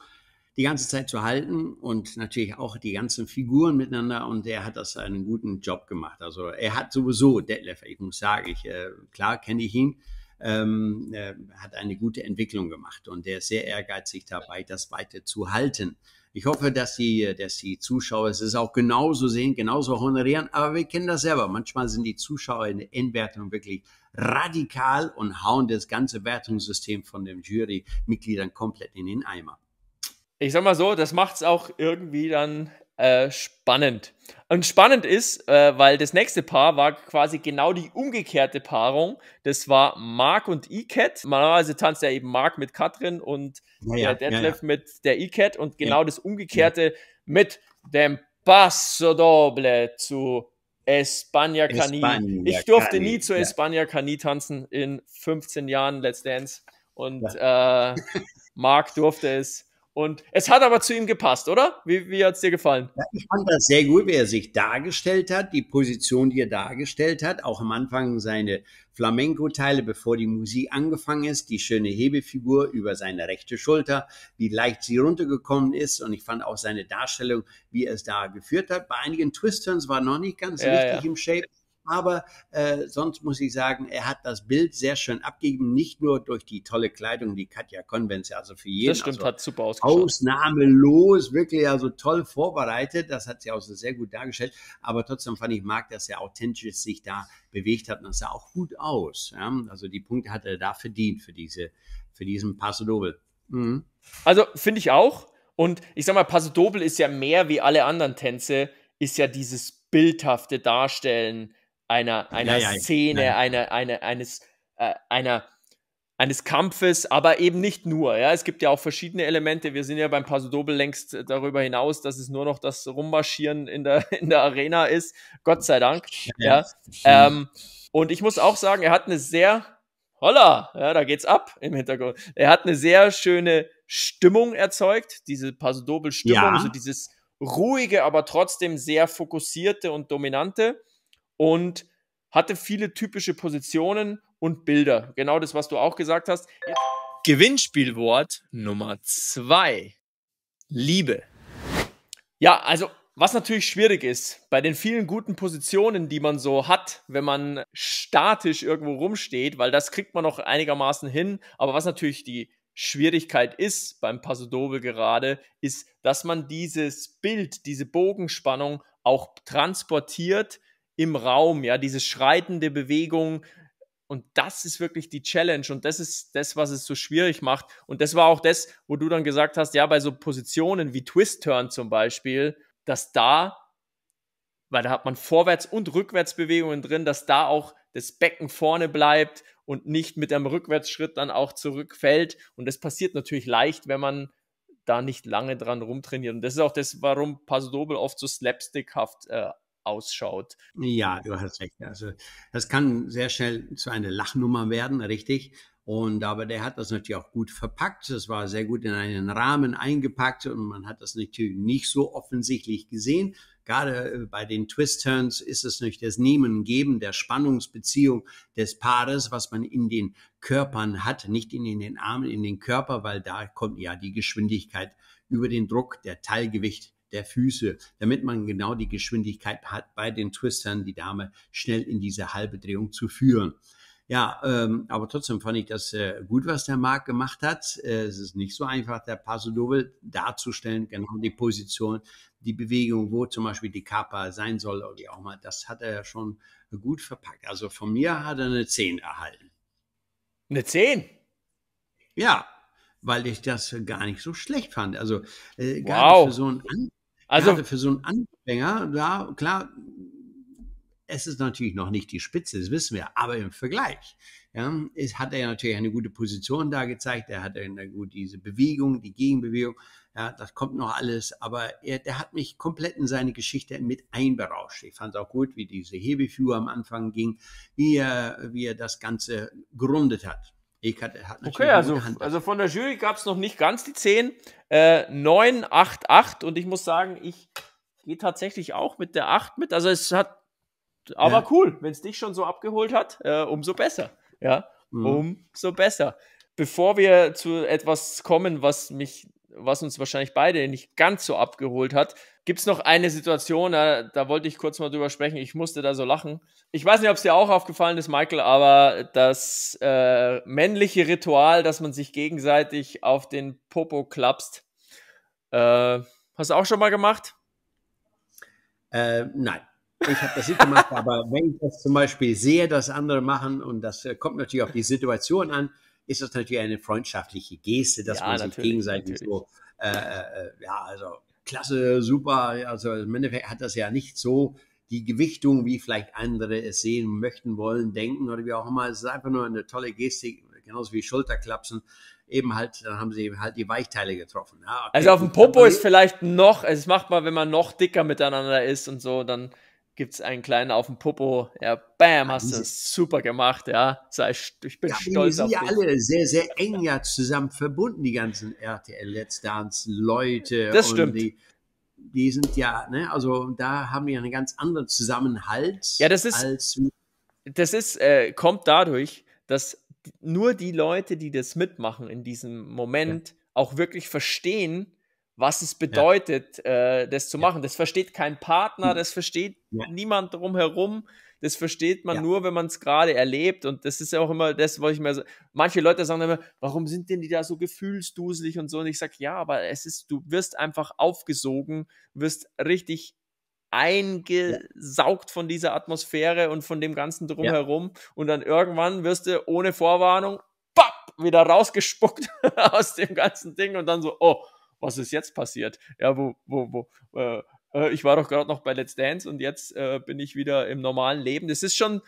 die ganze Zeit zu halten und natürlich auch die ganzen Figuren miteinander und er hat das einen guten Job gemacht. Also er hat sowieso Detlef, ich muss sagen, ich, äh, klar kenne ich ihn, ähm, äh, hat eine gute Entwicklung gemacht und der ist sehr ehrgeizig dabei, das weiter zu halten. Ich hoffe, dass die, dass die Zuschauer es auch genauso sehen, genauso honorieren, aber wir kennen das selber. Manchmal sind die Zuschauer in der Endwertung wirklich radikal und hauen das ganze Wertungssystem von den Jurymitgliedern komplett in den Eimer ich sag mal so, das macht es auch irgendwie dann äh, spannend. Und spannend ist, äh, weil das nächste Paar war quasi genau die umgekehrte Paarung. Das war Mark und E-Cat. Normalerweise tanzt ja eben Mark mit Katrin und ja, äh, Detlef ja, ja. mit der E-Cat und genau das umgekehrte mit dem Passo Doble zu España Cani. ich durfte Cani, nie zu España Cani tanzen in 15 Jahren Let's Dance und äh, Mark durfte es. Und es hat aber zu ihm gepasst, oder? Wie, wie hat es dir gefallen? Ja, ich fand das sehr gut, wie er sich dargestellt hat, die Position, die er dargestellt hat, auch am Anfang seine Flamenco-Teile, bevor die Musik angefangen ist, die schöne Hebefigur über seine rechte Schulter, wie leicht sie runtergekommen ist. Und ich fand auch seine Darstellung, wie er es da geführt hat. Bei einigen Twist-Turns war noch nicht ganz ja, richtig ja. im Shape. Aber äh, sonst muss ich sagen, er hat das Bild sehr schön abgegeben, nicht nur durch die tolle Kleidung, die Katja Konvenz, also für jeden. Das stimmt, also hat super ausgeschaut. Ausnahmelos, wirklich also toll vorbereitet. Das hat sie auch sehr gut dargestellt. Aber trotzdem fand ich Marc, dass er authentisch sich da bewegt hat und das sah auch gut aus. Ja? Also die Punkte hat er da verdient für diese, für diesen Paso Doble. Mhm. Also finde ich auch. Und ich sag mal, Paso Doble ist ja mehr wie alle anderen Tänze, ist ja dieses bildhafte Darstellen einer, einer ja, ja, Szene, ja. Einer, einer, eines, äh, einer, eines Kampfes, aber eben nicht nur. Ja? Es gibt ja auch verschiedene Elemente. Wir sind ja beim Paso Doble längst äh, darüber hinaus, dass es nur noch das Rummarschieren in der, *laughs* in der Arena ist. Gott sei Dank. Ja. Ähm, und ich muss auch sagen, er hat eine sehr, holla, ja, da geht's ab im Hintergrund. Er hat eine sehr schöne Stimmung erzeugt, diese Paso Doble stimmung ja. also dieses ruhige, aber trotzdem sehr fokussierte und dominante und hatte viele typische Positionen und Bilder. Genau das, was du auch gesagt hast. Gewinnspielwort Nummer zwei. Liebe. Ja, also was natürlich schwierig ist, bei den vielen guten Positionen, die man so hat, wenn man statisch irgendwo rumsteht, weil das kriegt man noch einigermaßen hin. Aber was natürlich die Schwierigkeit ist beim Paso Doble gerade, ist, dass man dieses Bild, diese Bogenspannung auch transportiert im Raum, ja, diese schreitende Bewegung. Und das ist wirklich die Challenge und das ist das, was es so schwierig macht. Und das war auch das, wo du dann gesagt hast, ja, bei so Positionen wie Twist-Turn zum Beispiel, dass da, weil da hat man Vorwärts- und Rückwärtsbewegungen drin, dass da auch das Becken vorne bleibt und nicht mit einem Rückwärtsschritt dann auch zurückfällt. Und das passiert natürlich leicht, wenn man da nicht lange dran rumtrainiert. Und das ist auch das, warum Paso Doble oft so slapstickhaft äh, ausschaut. Ja, du hast recht. Also das kann sehr schnell zu einer Lachnummer werden, richtig. Und aber der hat das natürlich auch gut verpackt. Das war sehr gut in einen Rahmen eingepackt und man hat das natürlich nicht so offensichtlich gesehen. Gerade äh, bei den Twist-Turns ist es natürlich das Nehmen, Geben der Spannungsbeziehung des Paares, was man in den Körpern hat, nicht in den Armen, in den Körper, weil da kommt ja die Geschwindigkeit über den Druck, der Teilgewicht der Füße, damit man genau die Geschwindigkeit hat, bei den Twistern die Dame schnell in diese halbe Drehung zu führen. Ja, ähm, aber trotzdem fand ich das äh, gut, was der Marc gemacht hat. Äh, es ist nicht so einfach, der Paso Doble darzustellen, genau die Position, die Bewegung, wo zum Beispiel die Kappa sein soll oder wie auch mal. Das hat er ja schon gut verpackt. Also von mir hat er eine 10 erhalten. Eine 10? Ja, weil ich das gar nicht so schlecht fand. Also äh, gar wow. nicht für so einen also Gerade für so einen Anfänger, ja, klar, es ist natürlich noch nicht die Spitze, das wissen wir, aber im Vergleich ja, es hat er ja natürlich eine gute Position da gezeigt, er hat eine gut diese Bewegung, die Gegenbewegung, ja, das kommt noch alles, aber er, der hat mich komplett in seine Geschichte mit einberauscht. Ich fand es auch gut, wie diese Hebeführer am Anfang ging, wie er, wie er das Ganze gerundet hat. Eckert hat natürlich Okay, also, also von der Jury gab es noch nicht ganz die 10. Äh, 9, 8, 8. Und ich muss sagen, ich gehe tatsächlich auch mit der 8 mit. Also es hat, aber ja. cool, wenn es dich schon so abgeholt hat, äh, umso besser. Ja, mhm. umso besser. Bevor wir zu etwas kommen, was mich was uns wahrscheinlich beide nicht ganz so abgeholt hat. Gibt es noch eine Situation, da, da, wollte ich kurz mal drüber sprechen, ich musste da so lachen. Ich weiß nicht, ob es dir auch aufgefallen ist, Michael, aber das äh, männliche Ritual, dass man sich gegenseitig auf den Popo klapst, äh, hast du auch schon mal gemacht? Äh, nein. Ich habe das nicht gemacht, *laughs* aber wenn ich das zum Beispiel sehe, dass andere machen, und das äh, kommt natürlich auf die Situation an, ist das natürlich eine freundschaftliche Geste, dass ja, man sich gegenseitig natürlich. so, äh, äh, äh, ja, also klasse, super, also im Endeffekt hat das ja nicht so die Gewichtung, wie vielleicht andere es sehen möchten, wollen, denken oder wie auch immer. Es ist einfach nur eine tolle Geste, genauso wie Schulterklapsen. Eben halt, dann haben sie eben halt die Weichteile getroffen. Ja, okay. Also auf dem Popo ist vielleicht noch, also es macht man, wenn man noch dicker miteinander ist und so, dann gibt es einen kleinen auf dem Popo. Ja, bam, hast du das super gemacht, ja. Sei, ich bin ja, stolz auf dich. Die sind ja alle sehr, sehr eng ja zusammen verbunden, die ganzen RTL Let's Dance Leute. Das stimmt. Die, die, sind ja, ne, also da haben wir einen ganz anderen Zusammenhalt. Ja, das ist, das ist, äh, kommt dadurch, dass nur die Leute, die das mitmachen in diesem Moment, ja. auch wirklich verstehen, was es bedeutet, ja. äh, das zu machen. Das versteht kein Partner, hm. das versteht ja. niemand drumherum. Das versteht man ja. nur, wenn man es gerade erlebt. Und das ist ja auch immer das, was ich mir so. Manche Leute sagen immer, warum sind denn die da so gefühlsduselig und so? Und ich sage, ja, aber es ist, du wirst einfach aufgesogen, wirst richtig eingesaugt von dieser Atmosphäre und von dem Ganzen drumherum. Und dann irgendwann wirst du ohne Vorwarnung papp, wieder rausgespuckt *laughs* aus dem ganzen Ding und dann so, oh, was ist jetzt passiert? Ja, wo, wo, wo, äh, äh, ich war doch gerade noch bei Let's Dance und jetzt äh, bin ich wieder im normalen Leben. Das ist schon,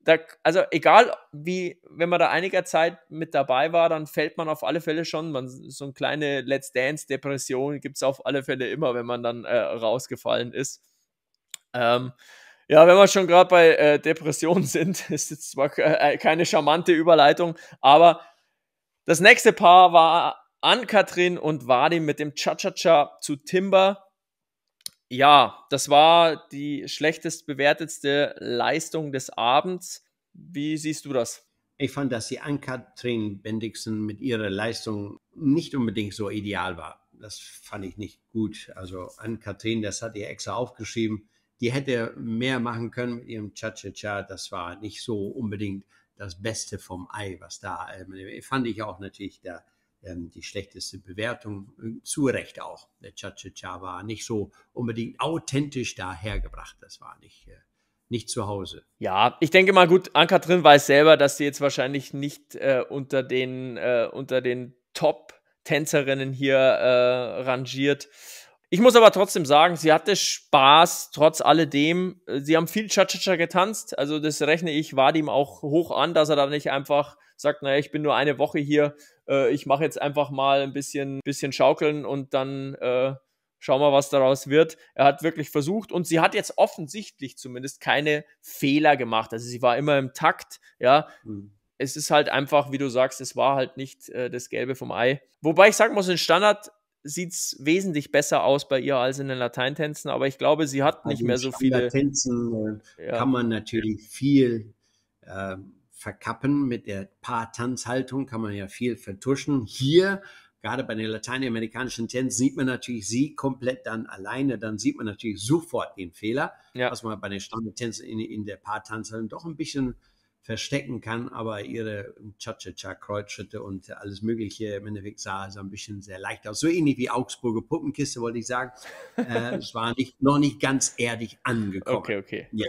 da, also egal wie, wenn man da einiger Zeit mit dabei war, dann fällt man auf alle Fälle schon, man, so eine kleine Let's Dance-Depression gibt es auf alle Fälle immer, wenn man dann äh, rausgefallen ist. Ähm, ja, wenn wir schon gerade bei äh, Depressionen *laughs* sind, ist jetzt zwar äh, keine charmante Überleitung, aber das nächste Paar war an Katrin und Vadim mit dem Cha-Cha-Cha zu Timber. Ja, das war die schlechtest bewertetste Leistung des Abends. Wie siehst du das? Ich fand, dass die Ann-Kathrin Bendixen mit ihrer Leistung nicht unbedingt so ideal war. Das fand ich nicht gut. Also Ann-Kathrin, das hat ihr extra aufgeschrieben. Die hätte mehr machen können mit ihrem Cha-Cha-Cha. Das war nicht so unbedingt das Beste vom Ei, was da. Äh, fand ich auch natürlich da ähm, die schlechteste Bewertung, äh, zu Recht auch. Der Chachacha war nicht so unbedingt authentisch dahergebracht. Das war nicht, äh, nicht zu Hause. Ja, ich denke mal, gut, Ankatrin weiß selber, dass sie jetzt wahrscheinlich nicht äh, unter den, äh, unter den Top-Tänzerinnen hier äh, rangiert. Ich muss aber trotzdem sagen, sie hatte Spaß, trotz alledem. Sie haben viel Cha-Cha-Cha getanzt, also das rechne ich Vadim auch hoch an, dass er da nicht einfach sagt, naja, ich bin nur eine Woche hier, äh, ich mache jetzt einfach mal ein bisschen, bisschen schaukeln und dann äh, schauen wir, was daraus wird. Er hat wirklich versucht und sie hat jetzt offensichtlich zumindest keine Fehler gemacht. Also sie war immer im Takt, ja. Mhm es ist halt einfach, wie du sagst, es war halt nicht äh, das Gelbe vom Ei. Wobei ich sagen muss, in Standard sieht es wesentlich besser aus bei ihr als in den Lateintänzen, aber ich glaube, sie hat also nicht mehr so viele. In Lateintänzen äh, ja. kann man natürlich viel ähm, verkappen. Mit der Paar-Tanzhaltung kann man ja viel vertuschen. Hier, gerade bei den lateinamerikanischen Tänzen, sieht man natürlich sie komplett dann alleine. Dann sieht man natürlich sofort den Fehler, ja. was man bei den Standardtänzen in, in der Paar-Tanzhaltung doch ein bisschen verstecken kann, aber ihre Cha-Cha-Cha, Kreuzschritte und alles Mögliche im Endeffekt sah also ein bisschen sehr leicht aus. So ähnlich wie Augsburger Puppenkiste, wollte ich sagen. *laughs* äh, es war nicht, noch nicht ganz erdig angekommen. Okay, okay. Ja.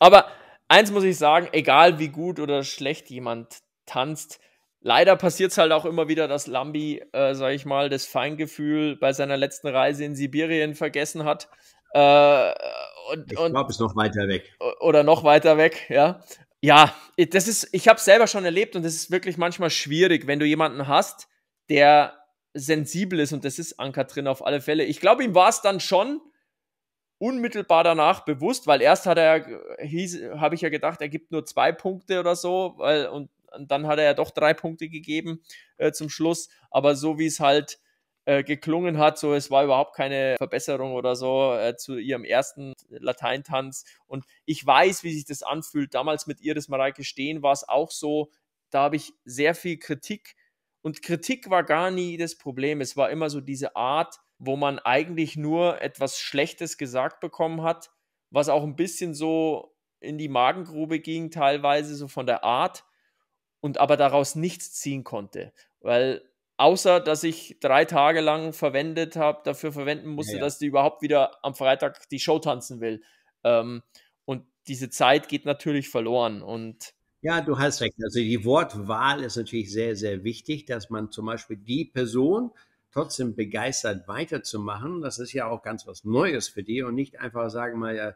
Aber eins muss ich sagen, egal wie gut oder schlecht jemand tanzt, leider passiert es halt auch immer wieder, dass Lambi, äh, sag ich mal, das Feingefühl bei seiner letzten Reise in Sibirien vergessen hat. Äh, und, ich glaube, es ist noch weiter weg. Oder noch weiter weg, ja. Ja, das ist, ich habe es selber schon erlebt und es ist wirklich manchmal schwierig, wenn du jemanden hast, der sensibel ist und das ist Ankatrin auf alle Fälle. Ich glaube, ihm war es dann schon unmittelbar danach bewusst, weil erst hat er, habe ich ja gedacht, er gibt nur zwei Punkte oder so, weil und, und dann hat er ja doch drei Punkte gegeben äh, zum Schluss. Aber so wie es halt äh, geklungen hat, so es war überhaupt keine Verbesserung oder so äh, zu ihrem ersten Lateintanz. Und ich weiß, wie sich das anfühlt. Damals mit Iris Mareike Stehen war es auch so. Da habe ich sehr viel Kritik. Und Kritik war gar nie das Problem. Es war immer so diese Art, wo man eigentlich nur etwas Schlechtes gesagt bekommen hat, was auch ein bisschen so in die Magengrube ging, teilweise so von der Art, und aber daraus nichts ziehen konnte. Weil außer, dass ich drei Tage lang verwendet habe, dafür verwenden musste, ja, dass die überhaupt wieder am Freitag die Show tanzen will. Ähm, und diese Zeit geht natürlich verloren. Und ja, du hast recht. Also die Wortwahl ist natürlich sehr, sehr wichtig, dass man zum Beispiel die Person, trotzdem begeistert weiterzumachen. Das ist ja auch ganz was Neues für die und nicht einfach sagen mal, ja,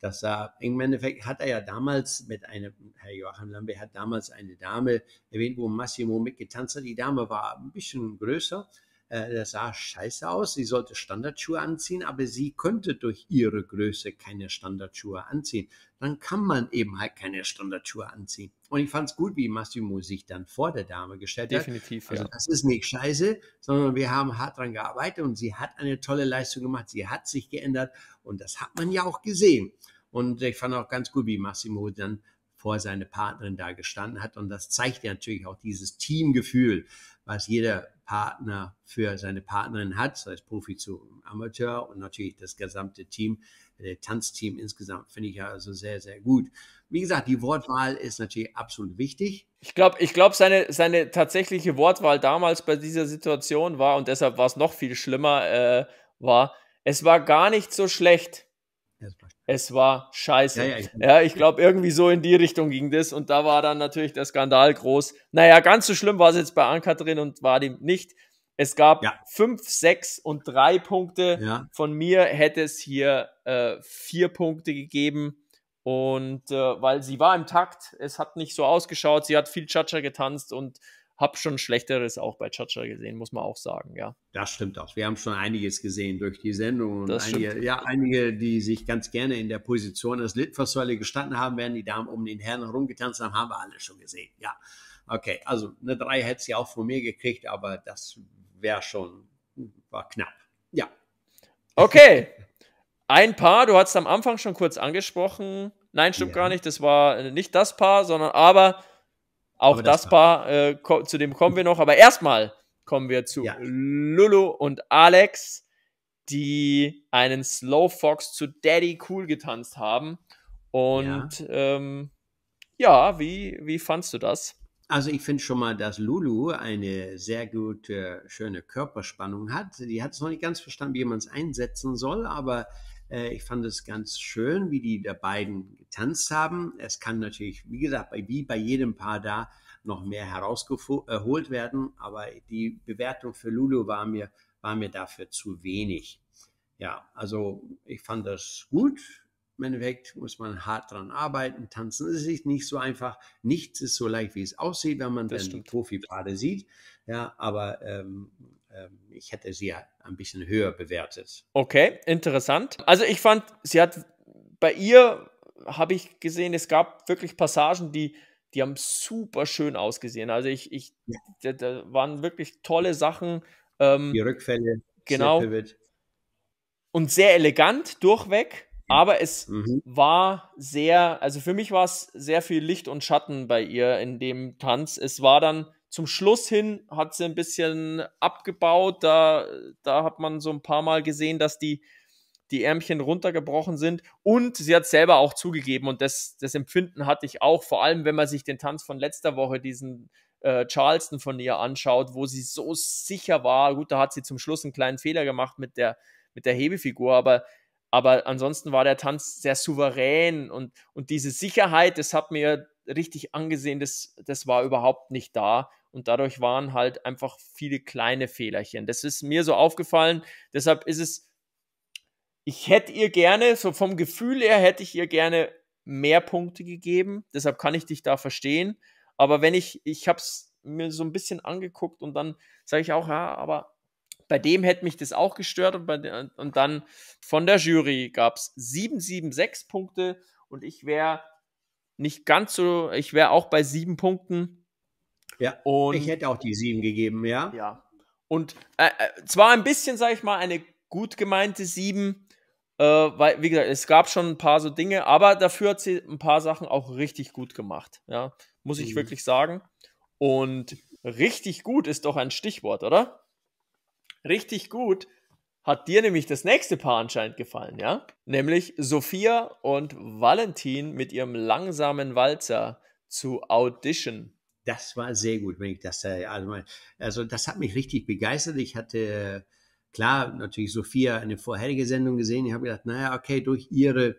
dass er im Endeffekt hat er ja damals mit einem, Herr Joachim Lambert hat damals eine Dame erwähnt, wo Massimo mitgetanzt hat. Die Dame war ein bisschen größer, äh, das sah scheiße aus. Sie sollte Standardschuhe anziehen, aber sie könnte durch ihre Größe keine Standardschuhe anziehen. Dann kann man eben halt keine Standardschuhe anziehen. Und ich fand es gut, wie Massimo sich dann vor der Dame gestellt Definitiv, hat. Definitiv. Also ja. das ist nicht scheiße, sondern wir haben hart dran gearbeitet und sie hat eine tolle Leistung gemacht. Sie hat sich geändert und das hat man ja auch gesehen. Und ich fand auch ganz gut, wie Massimo dann vor seine Partnerin da gestanden hat. Und das zeigt ja natürlich auch dieses Teamgefühl, was jeder Partner für seine Partnerin hat, sei es Profi zu Amateur und natürlich das gesamte Team, der äh, Tanzteam insgesamt, finde ich ja also sehr, sehr gut. Wie gesagt, die Wortwahl ist natürlich absolut wichtig. Ich glaube, ich glaub, seine, seine tatsächliche Wortwahl damals bei dieser Situation war, und deshalb war es noch viel schlimmer, äh, war, es war gar nicht so schlecht. Es war scheiße. Ja, ja, ich, ja, ich glaube, irgendwie so in die Richtung ging das. Und da war dann natürlich der Skandal groß. Naja, ganz so schlimm war es jetzt bei Ankatrin und war dem nicht. Es gab ja. fünf, sechs und drei Punkte. Ja. Von mir hätte es hier äh, vier Punkte gegeben. Und äh, weil sie war im Takt, es hat nicht so ausgeschaut, sie hat viel Chacha getanzt und hab schon Schlechteres auch bei Chacha gesehen, muss man auch sagen, ja. Das stimmt auch. Wir haben schon einiges gesehen durch die Sendung. Und einige, ja, einige, die sich ganz gerne in der Position als Litfaßsäule gestanden haben, werden die Damen um den Herrn herumgetanzt haben, haben wir alle schon gesehen, ja. Okay, also eine 3 hätte sie auch von mir gekriegt, aber das wäre schon, war knapp. Ja. Okay. Ein Paar, du hast am Anfang schon kurz angesprochen. Nein, stimmt ja. gar nicht. Das war nicht das Paar, sondern aber auch das, das Paar, äh, zu dem kommen wir noch. Aber erstmal kommen wir zu ja. Lulu und Alex, die einen Slow Fox zu Daddy Cool getanzt haben. Und ja, ähm, ja wie, wie fandst du das? Also ich finde schon mal, dass Lulu eine sehr gute, schöne Körperspannung hat. Die hat es noch nicht ganz verstanden, wie man es einsetzen soll, aber äh, ich fand es ganz schön, wie die der beiden getanzt haben. Es kann natürlich, wie gesagt, wie bei jedem Paar da noch mehr herausgeholt werden, aber die Bewertung für Lulu war mir, war mir dafür zu wenig. Ja, also ich fand das gut. Im Endeffekt muss man hart dran arbeiten. Tanzen ist nicht so einfach. Nichts ist so leicht, wie es aussieht, wenn man das dann stimmt. die Profipaare sieht. Ja, aber ähm, ähm, ich hätte sie ja ein bisschen höher bewertet. Okay, interessant. Also ich fand, sie hat bei ihr habe ich gesehen, es gab wirklich Passagen, die, die haben super schön ausgesehen. Also ich, ich ja. da, da, waren wirklich tolle Sachen. Ähm, die Rückfälle. Genau. Und sehr elegant durchweg. Aber es mhm. war sehr, also für mich war es sehr viel Licht und Schatten bei ihr in dem Tanz. Es war dann zum Schluss hin hat sie ein bisschen abgebaut. Da, da hat man so ein paar Mal gesehen, dass die, die Ärmchen runtergebrochen sind. Und sie hat selber auch zugegeben, und das, das Empfinden hatte ich auch, vor allem wenn man sich den Tanz von letzter Woche, diesen äh, Charleston von ihr anschaut, wo sie so sicher war. Gut, da hat sie zum Schluss einen kleinen Fehler gemacht mit der, mit der Hebefigur, aber, aber ansonsten war der Tanz sehr souverän und, und diese Sicherheit, das hat mir richtig angesehen, das, das war überhaupt nicht da. Und dadurch waren halt einfach viele kleine Fehlerchen. Das ist mir so aufgefallen. Deshalb ist es, ich hätte ihr gerne, so vom Gefühl her, hätte ich ihr gerne mehr Punkte gegeben. Deshalb kann ich dich da verstehen. Aber wenn ich, ich habe es mir so ein bisschen angeguckt und dann sage ich auch, ja, aber bei dem hätte mich das auch gestört. Und, de, und dann von der Jury gab es 776 Punkte und ich wäre nicht ganz so, ich wäre auch bei sieben Punkten. Ja, und, ich hätte auch die sieben gegeben, ja. Ja. Und äh, äh zwar ein bisschen, sage ich mal, eine gut gemeinte sieben, äh, weil, wie gesagt, es gab schon ein paar so Dinge, aber dafür hat sie ein paar Sachen auch richtig gut gemacht, ja. Muss ich mhm. wirklich sagen. Und richtig gut ist doch ein Stichwort, oder? Richtig gut hat dir nämlich das nächste Paar anscheinend gefallen, ja? Nämlich Sophia und Valentin mit ihrem langsamen Walzer zu Audition. Das war sehr gut, wenn ich das also, also das hat mich richtig begeistert. Ich hatte klar natürlich Sophia eine vorherige Sendung gesehen. Ich habe gedacht, naja, okay, durch ihre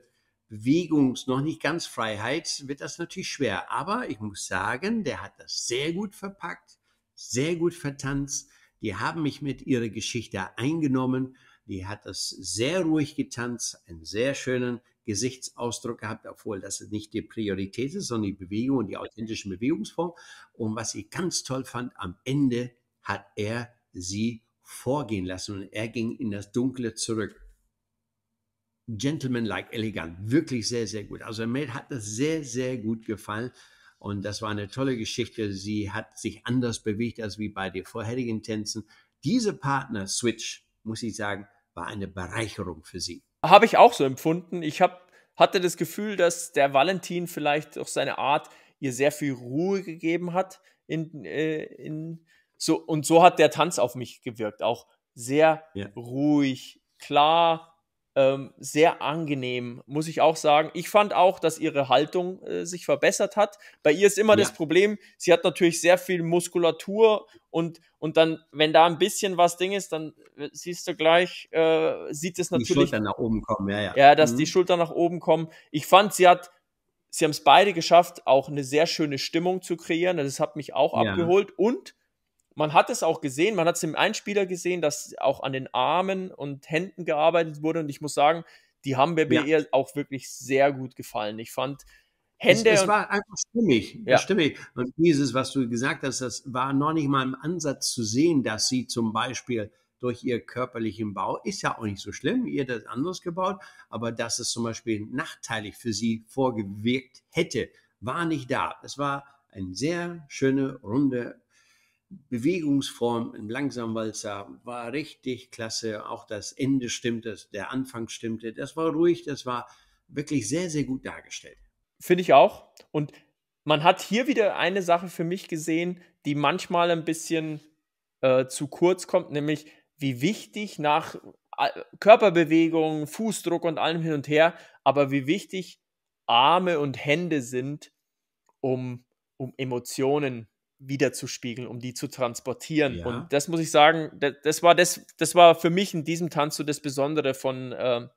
Bewegungs noch nicht ganz Freiheit wird das natürlich schwer. Aber ich muss sagen, der hat das sehr gut verpackt, sehr gut vertanzt die haben mich mit ihrer Geschichte eingenommen. Die hat das sehr ruhig getanzt, einen sehr schönen Gesichtsausdruck gehabt, obwohl das nicht die Priorität ist, sondern die Bewegung und die authentischen Bewegungsformen. Und was ich ganz toll fand, am Ende hat er sie vorgehen lassen und er ging in das Dunkle zurück. Gentleman-like, elegant, wirklich sehr, sehr gut. Also mir hat das sehr, sehr gut gefallen. Und das war eine tolle Geschichte. Sie hat sich anders bewegt als wie bei den vorherigen Tänzen. Diese Partner-Switch, muss ich sagen, war eine Bereicherung für sie. Habe ich auch so empfunden. Ich hab, hatte das Gefühl, dass der Valentin vielleicht durch seine Art ihr sehr viel Ruhe gegeben hat. In, äh, in, so, und so hat der Tanz auf mich gewirkt. Auch sehr ja. ruhig, klar, ähm, sehr angenehm, muss ich auch sagen. Ich fand auch, dass ihre Haltung äh, sich verbessert hat. Bei ihr ist immer ja. das Problem, sie hat natürlich sehr viel Muskulatur und, und dann, wenn da ein bisschen was Ding ist, dann äh, siehst du gleich, äh, sieht es natürlich. Die Schultern nach oben kommen, ja, ja. Ja, dass mhm. die Schultern nach oben kommen. Ich fand, sie hat sie haben es beide geschafft, auch eine sehr schöne Stimmung zu kreieren. Das hat mich auch ja. abgeholt. Und man hat es auch gesehen, man hat es im Einspieler gesehen, dass auch an den Armen und Händen gearbeitet wurde. Und ich muss sagen, die haben mir ja. auch wirklich sehr gut gefallen. Ich fand Hände. Es, es war einfach stimmig, ja. stimmig. Und dieses, was du gesagt hast, das war noch nicht mal im Ansatz zu sehen, dass sie zum Beispiel durch ihr körperlichen Bau, ist ja auch nicht so schlimm, ihr das anders gebaut, aber dass es zum Beispiel nachteilig für sie vorgewirkt hätte, war nicht da. Es war eine sehr schöne, runde Bewegungsform im Langsamwalzer war richtig klasse. Auch das Ende stimmte, der Anfang stimmte. Das war ruhig, das war wirklich sehr, sehr gut dargestellt. Finde ich auch. Und man hat hier wieder eine Sache für mich gesehen, die manchmal ein bisschen äh, zu kurz kommt, nämlich wie wichtig nach äh, Körperbewegung, Fußdruck und allem hin und her, aber wie wichtig Arme und Hände sind, um, um Emotionen wiederzuspiegeln, um die zu transportieren. Ja. Und das muss ich sagen, das, das, war das, das war für mich in diesem Tanz so das Besondere von, äh,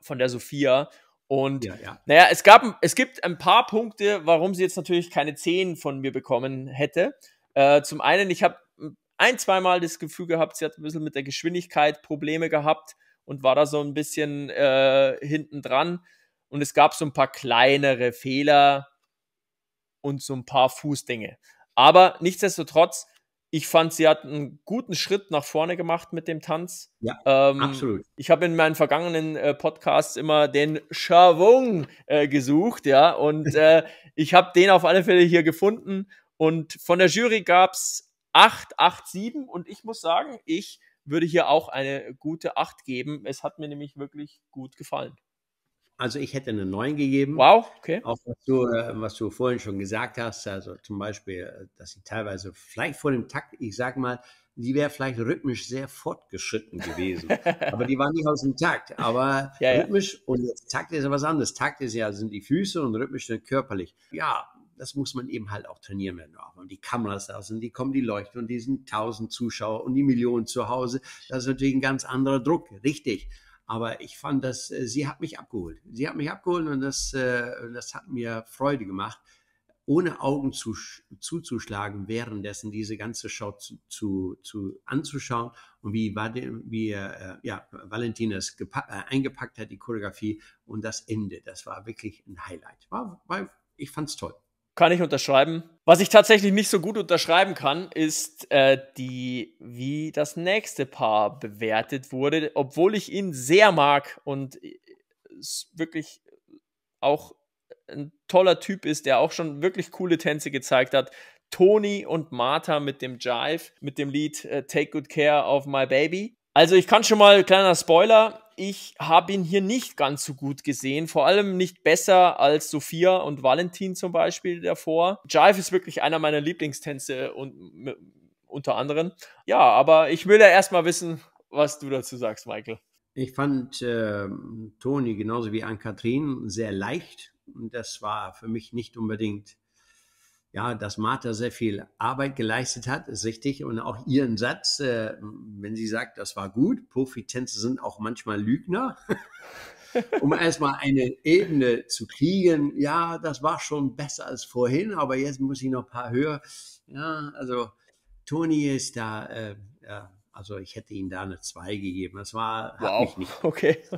von der Sophia. Und ja, ja. naja, es, gab, es gibt ein paar Punkte, warum sie jetzt natürlich keine Zehen von mir bekommen hätte. Äh, zum einen, ich habe ein, zweimal das Gefühl gehabt, sie hat ein bisschen mit der Geschwindigkeit Probleme gehabt und war da so ein bisschen äh, hinten dran. Und es gab so ein paar kleinere Fehler und so ein paar Fußdinge. Aber nichtsdestotrotz, ich fand, sie hat einen guten Schritt nach vorne gemacht mit dem Tanz. Ja, ähm, absolut. Ich habe in meinen vergangenen äh, Podcasts immer den Schawung äh, gesucht, ja, und äh, *laughs* ich habe den auf alle Fälle hier gefunden. Und von der Jury gab es 8, 8, 7 und ich muss sagen, ich würde hier auch eine gute 8 geben. Es hat mir nämlich wirklich gut gefallen. Also ich hätte eine 9 gegeben. Wow, okay. Auch was du, äh, was du vorhin schon gesagt hast, also zum Beispiel, äh, dass sie teilweise vielleicht vor dem Takt, ich sag mal, die wäre vielleicht rhythmisch sehr fortgeschritten gewesen. *laughs* aber die waren nicht aus dem Takt. Aber ja, rhythmisch ja. und Takt ist ja was anderes. Takt ist ja, sind die Füße und rhythmisch sind körperlich. Ja, das muss man eben halt auch trainieren, wenn auch. Und die Kameras da sind, die kommen die Leuchten und die sind tausend Zuschauer und die Millionen zu Hause. Das ist natürlich ein ganz anderer Druck, richtig. Aber ich fand, dass äh, sie hat mich abgeholt. Sie hat mich abgeholt und das, äh, das hat mir Freude gemacht, ohne Augen zu, zuzuschlagen, währenddessen diese ganze Show zu, zu, zu anzuschauen und wie, wie äh, ja, Valentina es eingepackt hat, die Choreografie und das Ende. Das war wirklich ein Highlight. War, war, ich fand's toll. Kann ich unterschreiben. Was ich tatsächlich nicht so gut unterschreiben kann, ist äh, die, wie das nächste Paar bewertet wurde, obwohl ich ihn sehr mag und äh, wirklich auch ein toller Typ ist, der auch schon wirklich coole Tänze gezeigt hat. Tony und Martha mit dem Jive, mit dem Lied äh, Take Good Care of My Baby. Also ich kann schon mal, kleiner Spoiler, ich habe ihn hier nicht ganz so gut gesehen, vor allem nicht besser als Sophia und Valentin zum Beispiel davor. Jive ist wirklich einer meiner Lieblingstänze und unter anderem. Ja, aber ich will ja erstmal wissen, was du dazu sagst, Michael. Ich fand äh, Toni genauso wie an Kathrin sehr leicht. Und das war für mich nicht unbedingt ja, dass Martha sehr viel Arbeit geleistet hat, ist richtig. Und auch ihren Satz, äh, wenn sie sagt, das war gut, Profitänze sind auch manchmal Lügner, *laughs* um erstmal eine Ebene zu kriegen. Ja, das war schon besser als vorhin, aber jetzt muss ich noch ein paar höher. Ja, also Toni ist da, äh, ja, also ich hätte ihm da eine 2 gegeben. Das war, hat mich nicht. Okay. *laughs*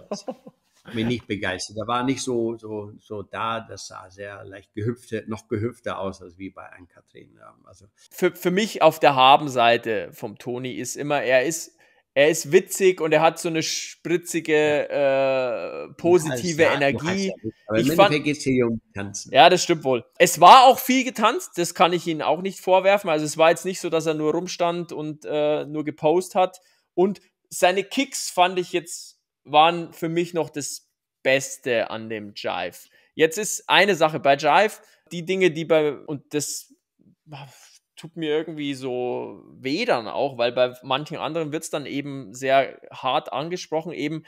mich nicht begeistert. Da war nicht so, so, so da, das sah sehr leicht gehüpfte, noch gehüpfter aus als wie bei Ann-Kathrin. Also. Für, für mich auf der Habenseite vom Toni ist immer, er ist, er ist witzig und er hat so eine spritzige, äh, positive ja, Energie. Ja aber ich im fand, Endeffekt geht's hier um Tanzen. Ja, das stimmt wohl. Es war auch viel getanzt, das kann ich Ihnen auch nicht vorwerfen. Also es war jetzt nicht so, dass er nur rumstand und äh, nur gepostet hat. Und seine Kicks fand ich jetzt waren für mich noch das Beste an dem Jive. Jetzt ist eine Sache bei Jive, die Dinge, die bei, und das tut mir irgendwie so weh dann auch, weil bei manchen anderen wird es dann eben sehr hart angesprochen, eben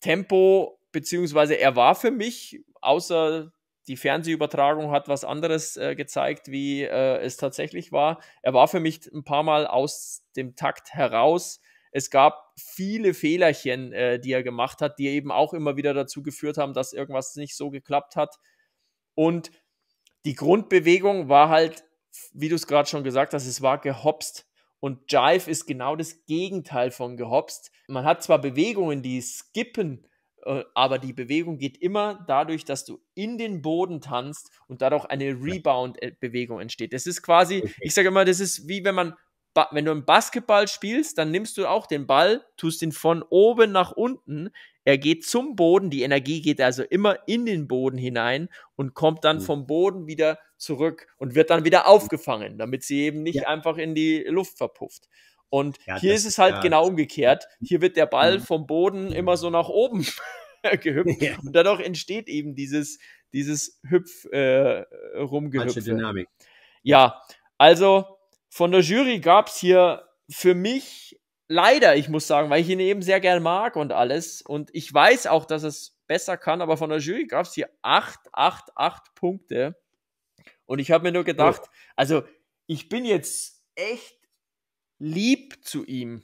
Tempo, beziehungsweise er war für mich, außer die Fernsehübertragung hat was anderes äh, gezeigt, wie äh, es tatsächlich war. Er war für mich ein paar Mal aus dem Takt heraus es gab viele Fehlerchen, äh, die er gemacht hat, die eben auch immer wieder dazu geführt haben, dass irgendwas nicht so geklappt hat. Und die Grundbewegung war halt, wie du es gerade schon gesagt hast, es war gehopst. Und Jive ist genau das Gegenteil von gehopst. Man hat zwar Bewegungen, die skippen, äh, aber die Bewegung geht immer dadurch, dass du in den Boden tanzt und dadurch eine Rebound-Bewegung äh, entsteht. Das ist quasi, ich sage immer, das ist wie wenn man wenn du im Basketball spielst, dann nimmst du auch den Ball, tust ihn von oben nach unten. Er geht zum Boden, die Energie geht also immer in den Boden hinein und kommt dann mhm. vom Boden wieder zurück und wird dann wieder aufgefangen, damit sie eben nicht ja. einfach in die Luft verpufft. Und ja, hier das, ist es halt ja. genau umgekehrt. Hier wird der Ball mhm. vom Boden immer so nach oben *laughs* gehüpft und dadurch entsteht eben dieses, dieses Hüpf äh, rumgehüpft. Ja, also von der Jury gab es hier für mich leider, ich muss sagen, weil ich ihn eben sehr gern mag und alles. Und ich weiß auch, dass es besser kann, aber von der Jury gab es hier acht, acht, acht Punkte. Und ich habe mir nur gedacht, oh. also ich bin jetzt echt lieb zu ihm.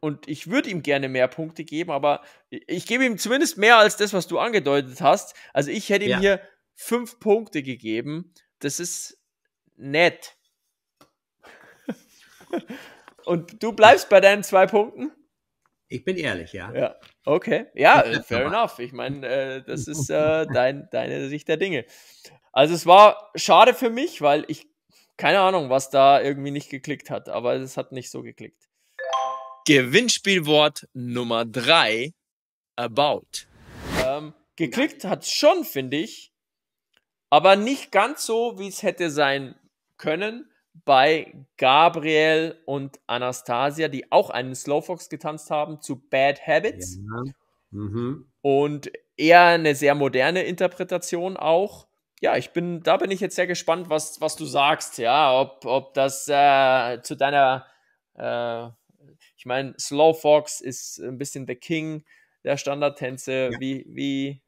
Und ich würde ihm gerne mehr Punkte geben, aber ich gebe ihm zumindest mehr als das, was du angedeutet hast. Also ich hätte ihm hier fünf Punkte gegeben. Das ist nett. *laughs* Und du bleibst bei deinen zwei Punkten? Ich bin ehrlich, ja. Ja, okay. Ja, fair enough. Ich meine, äh, das ist äh, dein, deine Sicht der Dinge. Also es war schade für mich, weil ich keine Ahnung, was da irgendwie nicht geklickt hat, aber es hat nicht so geklickt. Gewinnspielwort Nummer 3, about. Ähm, geklickt hat es schon, finde ich, aber nicht ganz so, wie es hätte sein können bei Gabriel und Anastasia, die auch einen Slowfox getanzt haben, zu Bad Habits. Ja. Mhm. Und eher eine sehr moderne Interpretation auch. Ja, ich bin, da bin ich jetzt sehr gespannt, was, was du sagst, ja, ob, ob das äh, zu deiner, äh, ich meine, Slowfox ist ein bisschen the King der Standardtänze. Ja. Wie, wie,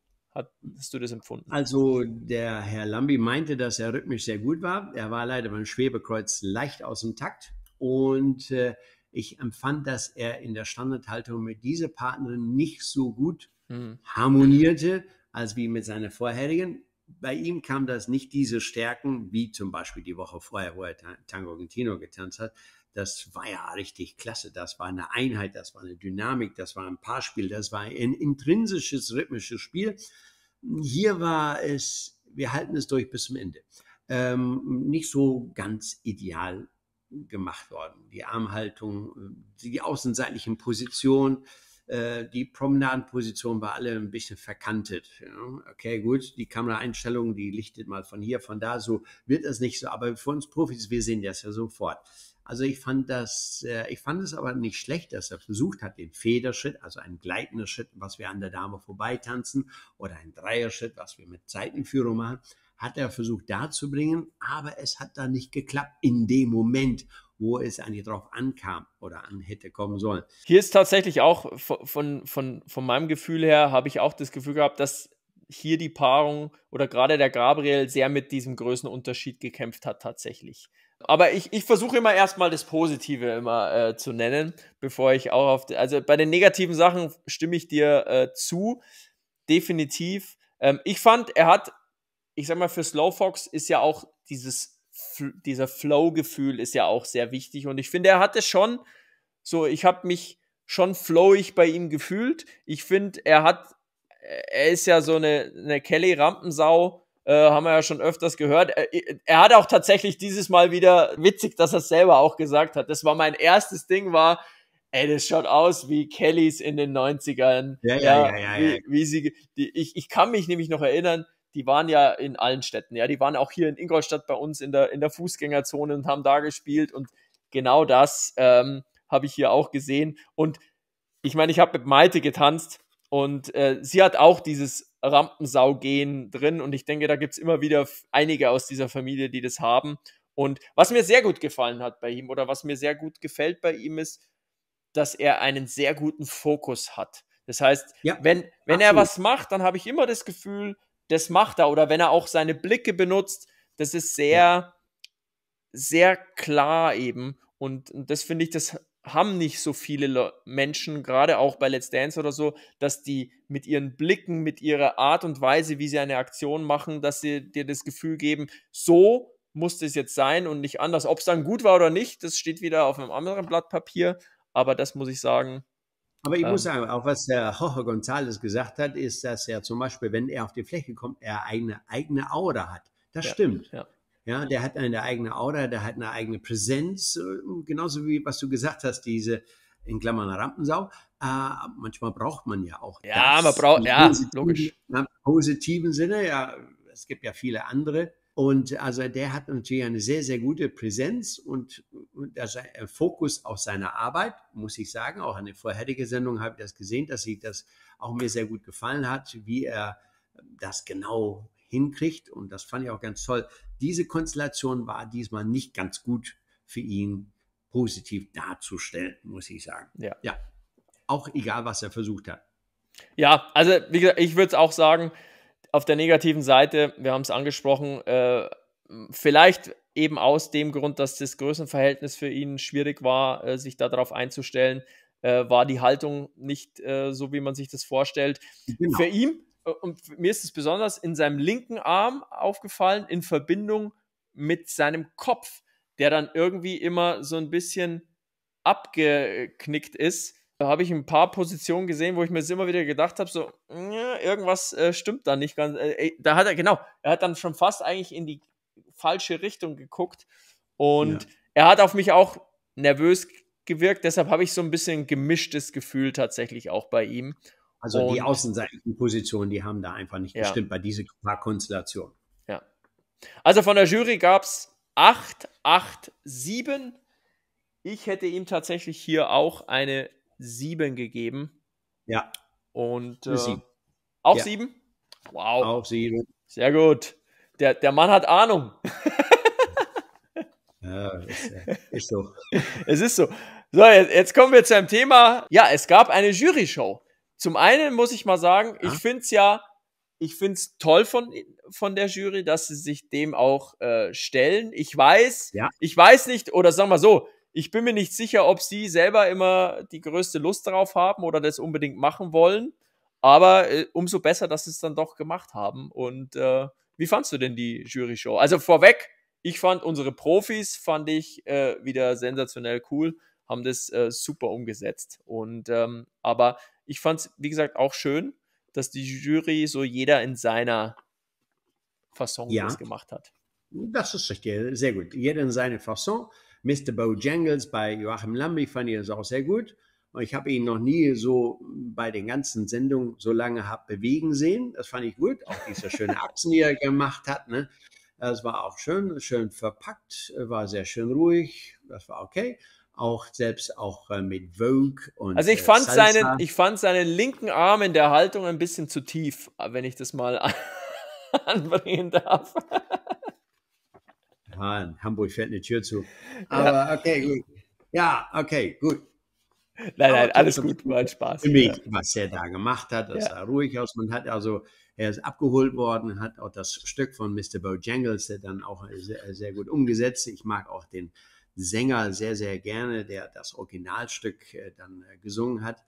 hast du das empfunden? Also der Herr Lambi meinte, dass er rhythmisch sehr gut war. Er war leider beim Schwebekreuz leicht aus dem Takt und äh, ich empfand, dass er in der Standardhaltung mit dieser Partnerin nicht so gut mhm. harmonierte, als wie mit seiner vorherigen. Bei ihm kam das nicht diese Stärken, wie zum Beispiel die Woche vorher, wo er Tango Argentino getanzt hat. Das war ja richtig klasse. Das war eine Einheit, das war eine Dynamik, das war ein Paarspiel, das war ein intrinsisches rhythmisches Spiel. Hier war es, wir halten es durch bis zum Ende, ähm, nicht so ganz ideal gemacht worden. Die Armhaltung, die außenseitlichen Positionen, äh, die Promenadenposition war alle ein bisschen verkantet. Ja. Okay, gut, die Kameraeinstellung, die lichtet mal von hier, von da, so wird das nicht so. Aber für uns Profis, wir sehen das ja sofort. Also ich fand das, äh, ich fand es aber nicht schlecht, dass er versucht hat, den Federschritt, also einen gleitenden Schritt, was wir an der Dame vorbeitanzen, oder einen Dreierschritt, was wir mit Seitenführung machen, hat er versucht darzubringen, aber es hat da nicht geklappt in dem Moment, wo es eigentlich drauf ankam oder an hätte kommen sollen. Hier ist tatsächlich auch von, von, von meinem Gefühl her, habe ich auch das Gefühl gehabt, dass hier die Paarung oder gerade der Gabriel sehr mit diesem Größenunterschied gekämpft hat tatsächlich. Aber ich, ich versuche immer erstmal das Positive immer äh, zu nennen, bevor ich auch auf. Also bei den negativen Sachen stimme ich dir äh, zu. Definitiv. Ähm, ich fand, er hat, ich sag mal, für Slow Fox ist ja auch dieses, dieser Flow-Gefühl ist ja auch sehr wichtig. Und ich finde, er hat es schon so, ich habe mich schon flowig bei ihm gefühlt. Ich finde, er hat, er ist ja so eine, eine Kelly-Rampensau äh, haben wir ja schon öfters gehört. Er, äh, er hat auch tatsächlich dieses Mal wieder, witzig, dass er es selber auch gesagt hat, das war mein erstes Ding, war, ey, das schaut aus wie Kellys in den 90ern. Ja, ja, ja, ja. ja, ja. Wie, wie, sie, die, ich, ich kann mich nämlich noch erinnern, die waren ja in allen Städten, ja, die waren auch hier in Ingolstadt bei uns in der, in der Fußgängerzone und haben da gespielt und genau das ähm, habe ich hier auch gesehen und ich meine, ich habe mit Malte getanzt, und äh, sie hat auch dieses Rampensau-Gen drin und ich denke, da gibt es immer wieder einige aus dieser Familie, die das haben. Und was mir sehr gut gefallen hat bei ihm oder was mir sehr gut gefällt bei ihm ist, dass er einen sehr guten Fokus hat. Das heißt, ja, wenn, wenn er was macht, dann habe ich immer das Gefühl, das macht er. Oder wenn er auch seine Blicke benutzt, das ist sehr, ja. sehr klar eben. Und, und das finde ich, das haben nicht so viele Le Menschen, gerade auch bei Let's Dance oder so, dass die mit ihren Blicken, mit ihrer Art und Weise, wie sie eine Aktion machen, dass sie dir das Gefühl geben, so muss es jetzt sein und nicht anders. Ob es dann gut war oder nicht, das steht wieder auf einem anderen Blatt Papier, aber das muss ich sagen. Aber ich ähm, muss sagen, auch was der Jorge González gesagt hat, ist, dass er zum Beispiel, wenn er auf die Fläche kommt, er eine eigene Aura hat. Das ja, stimmt. Ja. Ja, der hat eine eigene Aura, der hat eine eigene Präsenz, äh, genauso wie was du gesagt hast, diese in Klammern Rampensau. Äh, manchmal braucht man ja auch. Ja, man braucht, ja, logisch. Im positiven Sinne, ja, es gibt ja viele andere. Und also der hat natürlich eine sehr, sehr gute Präsenz und, und also Fokus auf seine Arbeit, muss ich sagen. Auch eine vorherige Sendung habe ich das gesehen, dass sie das auch mir sehr gut gefallen hat, wie er das genau hinkriegt. Und das fand ich auch ganz toll. Diese Konstellation war diesmal nicht ganz gut für ihn positiv darzustellen, muss ich sagen. Ja. ja. Auch egal, was er versucht hat. Ja, also wie gesagt, ich würde es auch sagen, auf der negativen Seite, wir haben es angesprochen, äh, vielleicht eben aus dem Grund, dass das Größenverhältnis für ihn schwierig war, äh, sich darauf einzustellen, äh, war die Haltung nicht äh, so, wie man sich das vorstellt. Genau. Für ihn und mir ist es besonders in seinem linken Arm aufgefallen, in Verbindung mit seinem Kopf, der dann irgendwie immer so ein bisschen abgeknickt ist. Da habe ich ein paar Positionen gesehen, wo ich mir immer wieder gedacht habe, so, irgendwas äh, stimmt da nicht ganz. Äh, da hat er, genau, er hat dann schon fast eigentlich in die falsche Richtung geguckt. Und ja. er hat auf mich auch nervös gewirkt. Deshalb habe ich so ein bisschen gemischtes Gefühl tatsächlich auch bei ihm. Also und, die Positionen, die haben da einfach nicht ja. gestimmt bei dieser paar Konstellationen. Ja. Also von der Jury gab es 8, 8, 7. Ich hätte ihm tatsächlich hier auch eine 7 gegeben. Ja. Und äh, sieben. auch ja. 7? Wow. Auch 7. Sehr gut. Der, der Mann hat Ahnung. *laughs* ja, ist, äh, ist so. *laughs* es ist so. So, jetzt, jetzt kommen wir zu einem Thema. Ja, es gab eine Jury-Show. Zum einen muss ich mal sagen, ja. ich finde es ja, ich finde es toll von, von der Jury, dass sie sich dem auch äh, stellen. Ich weiß, ja. ich weiß nicht, oder sagen wir so, ich bin mir nicht sicher, ob sie selber immer die größte Lust darauf haben oder das unbedingt machen wollen. Aber äh, umso besser, dass sie es dann doch gemacht haben. Und äh, wie fandst du denn die Jury-Show? Also vorweg, ich fand unsere Profis, fand ich äh, wieder sensationell cool, haben das äh, super umgesetzt. Und ähm, aber ich fand es, wie gesagt, auch schön, dass die Jury so jeder in seiner Fasson ja. das gemacht hat. Das ist richtig, äh, sehr gut. Jeder in seiner Fasson. Mr. Bojangles bei Joachim Lambi fand ich das auch sehr gut. Und ich habe ihn noch nie so bei den ganzen Sendungen so lange hab bewegen sehen. Das fand ich gut. Auch diese schöne *laughs* Achsen, die er gemacht hat. Ne? Das war auch schön, schön verpackt, war sehr schön ruhig. Das war okay auch selbst auch äh, mit Vogue und Also ich äh, fand äh, seinen ich fand seinen linken Arm in der Haltung ein bisschen zu tief, wenn ich das mal *laughs* anbringen darf. Ja, in Hamburg fällt eine Tür zu. Aber okay, gut. Ja, okay, gut. Nein, nein, alles gut, war ein Spaß. Für mich, was er da gemacht hat, das ja. sah ruhig aus. Man hat also, er ist abgeholt worden, hat auch das Stück von Mr. Bojangles dann auch sehr, sehr gut umgesetzt. Ich mag auch den Sänger sehr, sehr gerne, der das Originalstück äh, dann äh, gesungen hat.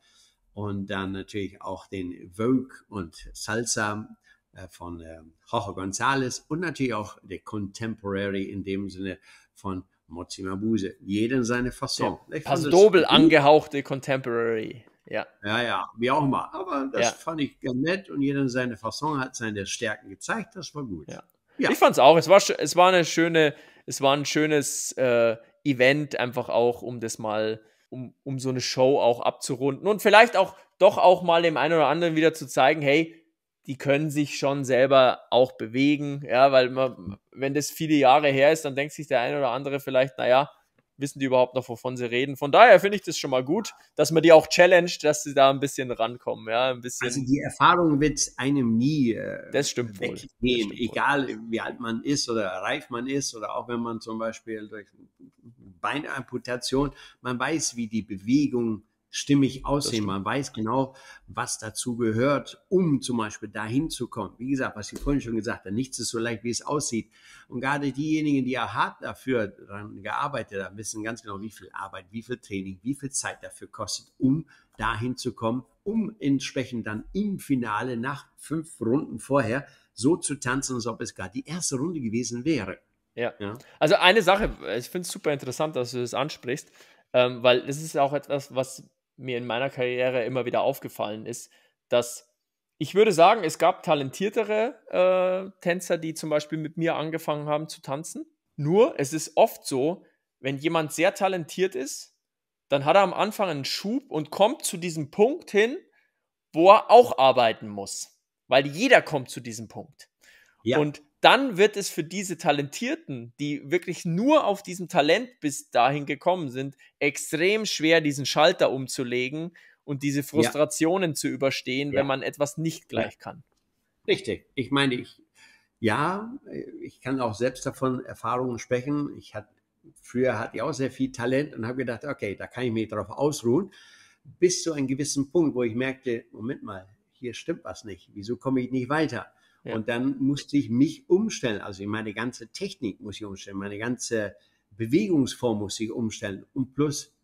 Und dann natürlich auch den Vogue und Salsa äh, von äh, Jorge González und natürlich auch der Contemporary in dem Sinne von Mozzi Mabuse. Jeden seine Fasson. Ja, Pasdobel angehauchte Contemporary. Ja. ja, ja, wie auch immer. Aber das ja. fand ich ganz nett und jeder seine Fasson hat seine Stärken gezeigt. Das war gut. Ja. ja. Ich fand es auch. Es war, es war eine schöne, es war ein schönes äh, Event einfach auch, um das mal, um, um so eine Show auch abzurunden und vielleicht auch doch auch mal dem einen oder anderen wieder zu zeigen, hey, die können sich schon selber auch bewegen, ja, weil man, wenn das viele Jahre her ist, dann denkt sich der eine oder andere vielleicht, naja, wissen die überhaupt noch, wovon sie reden. Von daher finde ich das schon mal gut, dass man die auch challenged, dass sie da ein bisschen rankommen. Ja, ein bisschen. Also die Erfahrung wird einem nie äh, das stimmt weggehen, das stimmt egal wie alt man ist oder reif man ist oder auch wenn man zum Beispiel durch Beinamputation, man weiß, wie die Bewegung stimmig aussehen. Man weiß genau, was dazu gehört, um zum Beispiel dahin zu kommen. Wie gesagt, was ich vorhin schon gesagt habe, nichts ist so leicht, wie es aussieht. Und gerade diejenigen, die ja hart dafür dran gearbeitet haben, wissen ganz genau, wie viel Arbeit, wie viel Training, wie viel Zeit dafür kostet, um dahin zu kommen, um entsprechend dann im Finale nach fünf Runden vorher so zu tanzen, als ob es gerade die erste Runde gewesen wäre. Ja. ja. Also eine Sache, ich finde es super interessant, dass du das ansprichst, ähm, weil das ist auch etwas, was mir in meiner Karriere immer wieder aufgefallen ist, dass ich würde sagen, es gab talentiertere äh, Tänzer, die zum Beispiel mit mir angefangen haben zu tanzen. Nur, es ist oft so, wenn jemand sehr talentiert ist, dann hat er am Anfang einen Schub und kommt zu diesem Punkt hin, wo er auch arbeiten muss. Weil jeder kommt zu diesem Punkt. Ja. Und dann wird es für diese Talentierten, die wirklich nur auf diesem Talent bis dahin gekommen sind, extrem schwer, diesen Schalter umzulegen und diese Frustrationen ja. zu überstehen, ja. wenn man etwas nicht gleich kann. Richtig. Ich meine, ich, ja, ich kann auch selbst davon Erfahrungen sprechen. Ich hatte, früher hatte ich auch sehr viel Talent und habe gedacht, okay, da kann ich mich darauf ausruhen. Bis zu einem gewissen Punkt, wo ich merkte, Moment mal, hier stimmt was nicht. Wieso komme ich nicht weiter? Und dann musste ich mich umstellen. Also meine ganze Technik muss ich umstellen, meine ganze Bewegungsform muss ich umstellen, um plus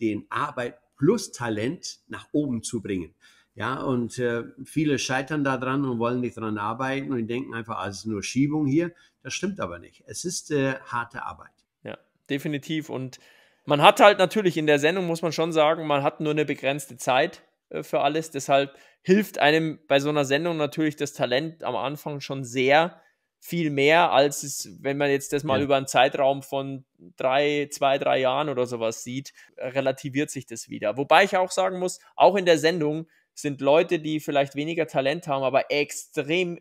den Arbeit plus Talent nach oben zu bringen. Ja, und äh, viele scheitern daran und wollen nicht daran arbeiten und denken einfach, ah, es ist nur Schiebung hier. Das stimmt aber nicht. Es ist äh, harte Arbeit. Ja, definitiv. Und man hat halt natürlich in der Sendung, muss man schon sagen, man hat nur eine begrenzte Zeit. Äh, für alles. Deshalb hilft einem bei so einer Sendung natürlich das Talent am Anfang schon sehr viel mehr, als es, wenn man jetzt das mal ja. über einen Zeitraum von drei, zwei, drei Jahren oder sowas sieht, relativiert sich das wieder. Wobei ich auch sagen muss, auch in der Sendung sind Leute, die vielleicht weniger Talent haben, aber extrem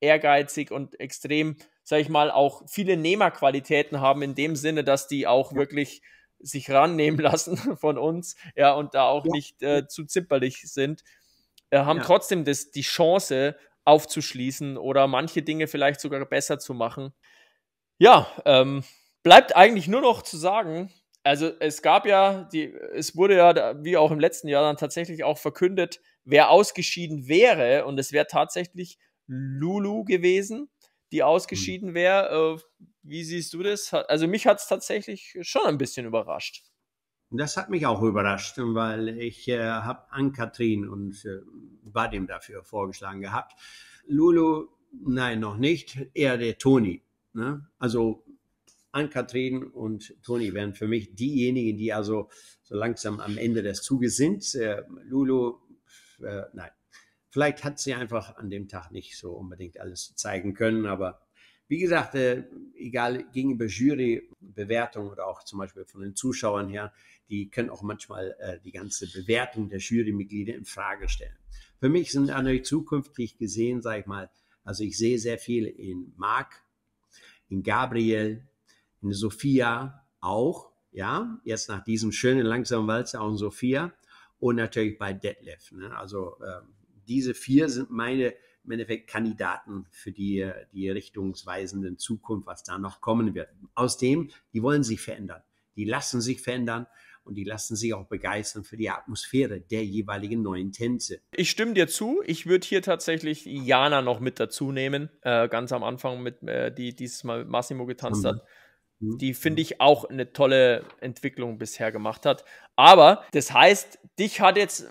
ehrgeizig und extrem, sag ich mal, auch viele Nehmerqualitäten haben, in dem Sinne, dass die auch ja. wirklich sich rannehmen lassen *laughs* von uns, ja, und da auch ja. nicht äh, zu zimperlich sind, äh, haben ja. trotzdem das, die Chance aufzuschließen oder manche Dinge vielleicht sogar besser zu machen. Ja, ähm, bleibt eigentlich nur noch zu sagen, also es gab ja, die, es wurde ja, wie auch im letzten Jahr, dann tatsächlich auch verkündet, wer ausgeschieden wäre. Und es wäre tatsächlich Lulu gewesen die ausgeschieden wäre. Äh, wie siehst du das? Also mich hat es tatsächlich schon ein bisschen überrascht. Das hat mich auch überrascht, weil ich äh, habe an kathrin und äh, Vadim dafür vorgeschlagen gehabt. Lulu, nein, noch nicht. Eher der Toni. Ne? Also an kathrin und Toni wären für mich diejenigen, die also so langsam am Ende des Zuges sind. Äh, Lulu, äh, nein, Vielleicht hat sie einfach an dem Tag nicht so unbedingt alles zeigen können, aber wie gesagt, äh, egal gegenüber Jurybewertung oder auch zum Beispiel von den Zuschauern her, die können auch manchmal äh, die ganze Bewertung der Jurymitglieder in Frage stellen. Für mich sind natürlich zukünftig gesehen, sage ich mal, also ich sehe sehr viel in Marc, in Gabriel, in Sophia auch, ja, jetzt nach diesem schönen langsamen Walzer auch in Sophia und natürlich bei Detlef. Ne? Also ähm, diese vier sind meine im Endeffekt Kandidaten für die, die richtungsweisenden Zukunft, was da noch kommen wird. Aus dem, die wollen sich verändern. Die lassen sich verändern und die lassen sich auch begeistern für die Atmosphäre der jeweiligen neuen Tänze. Ich stimme dir zu. Ich würde hier tatsächlich Jana noch mit dazu nehmen, äh, ganz am Anfang, mit, äh, die dieses Mal mit Massimo getanzt mhm. hat. Mhm. Die finde ich auch eine tolle Entwicklung bisher gemacht hat. Aber das heißt, dich hat jetzt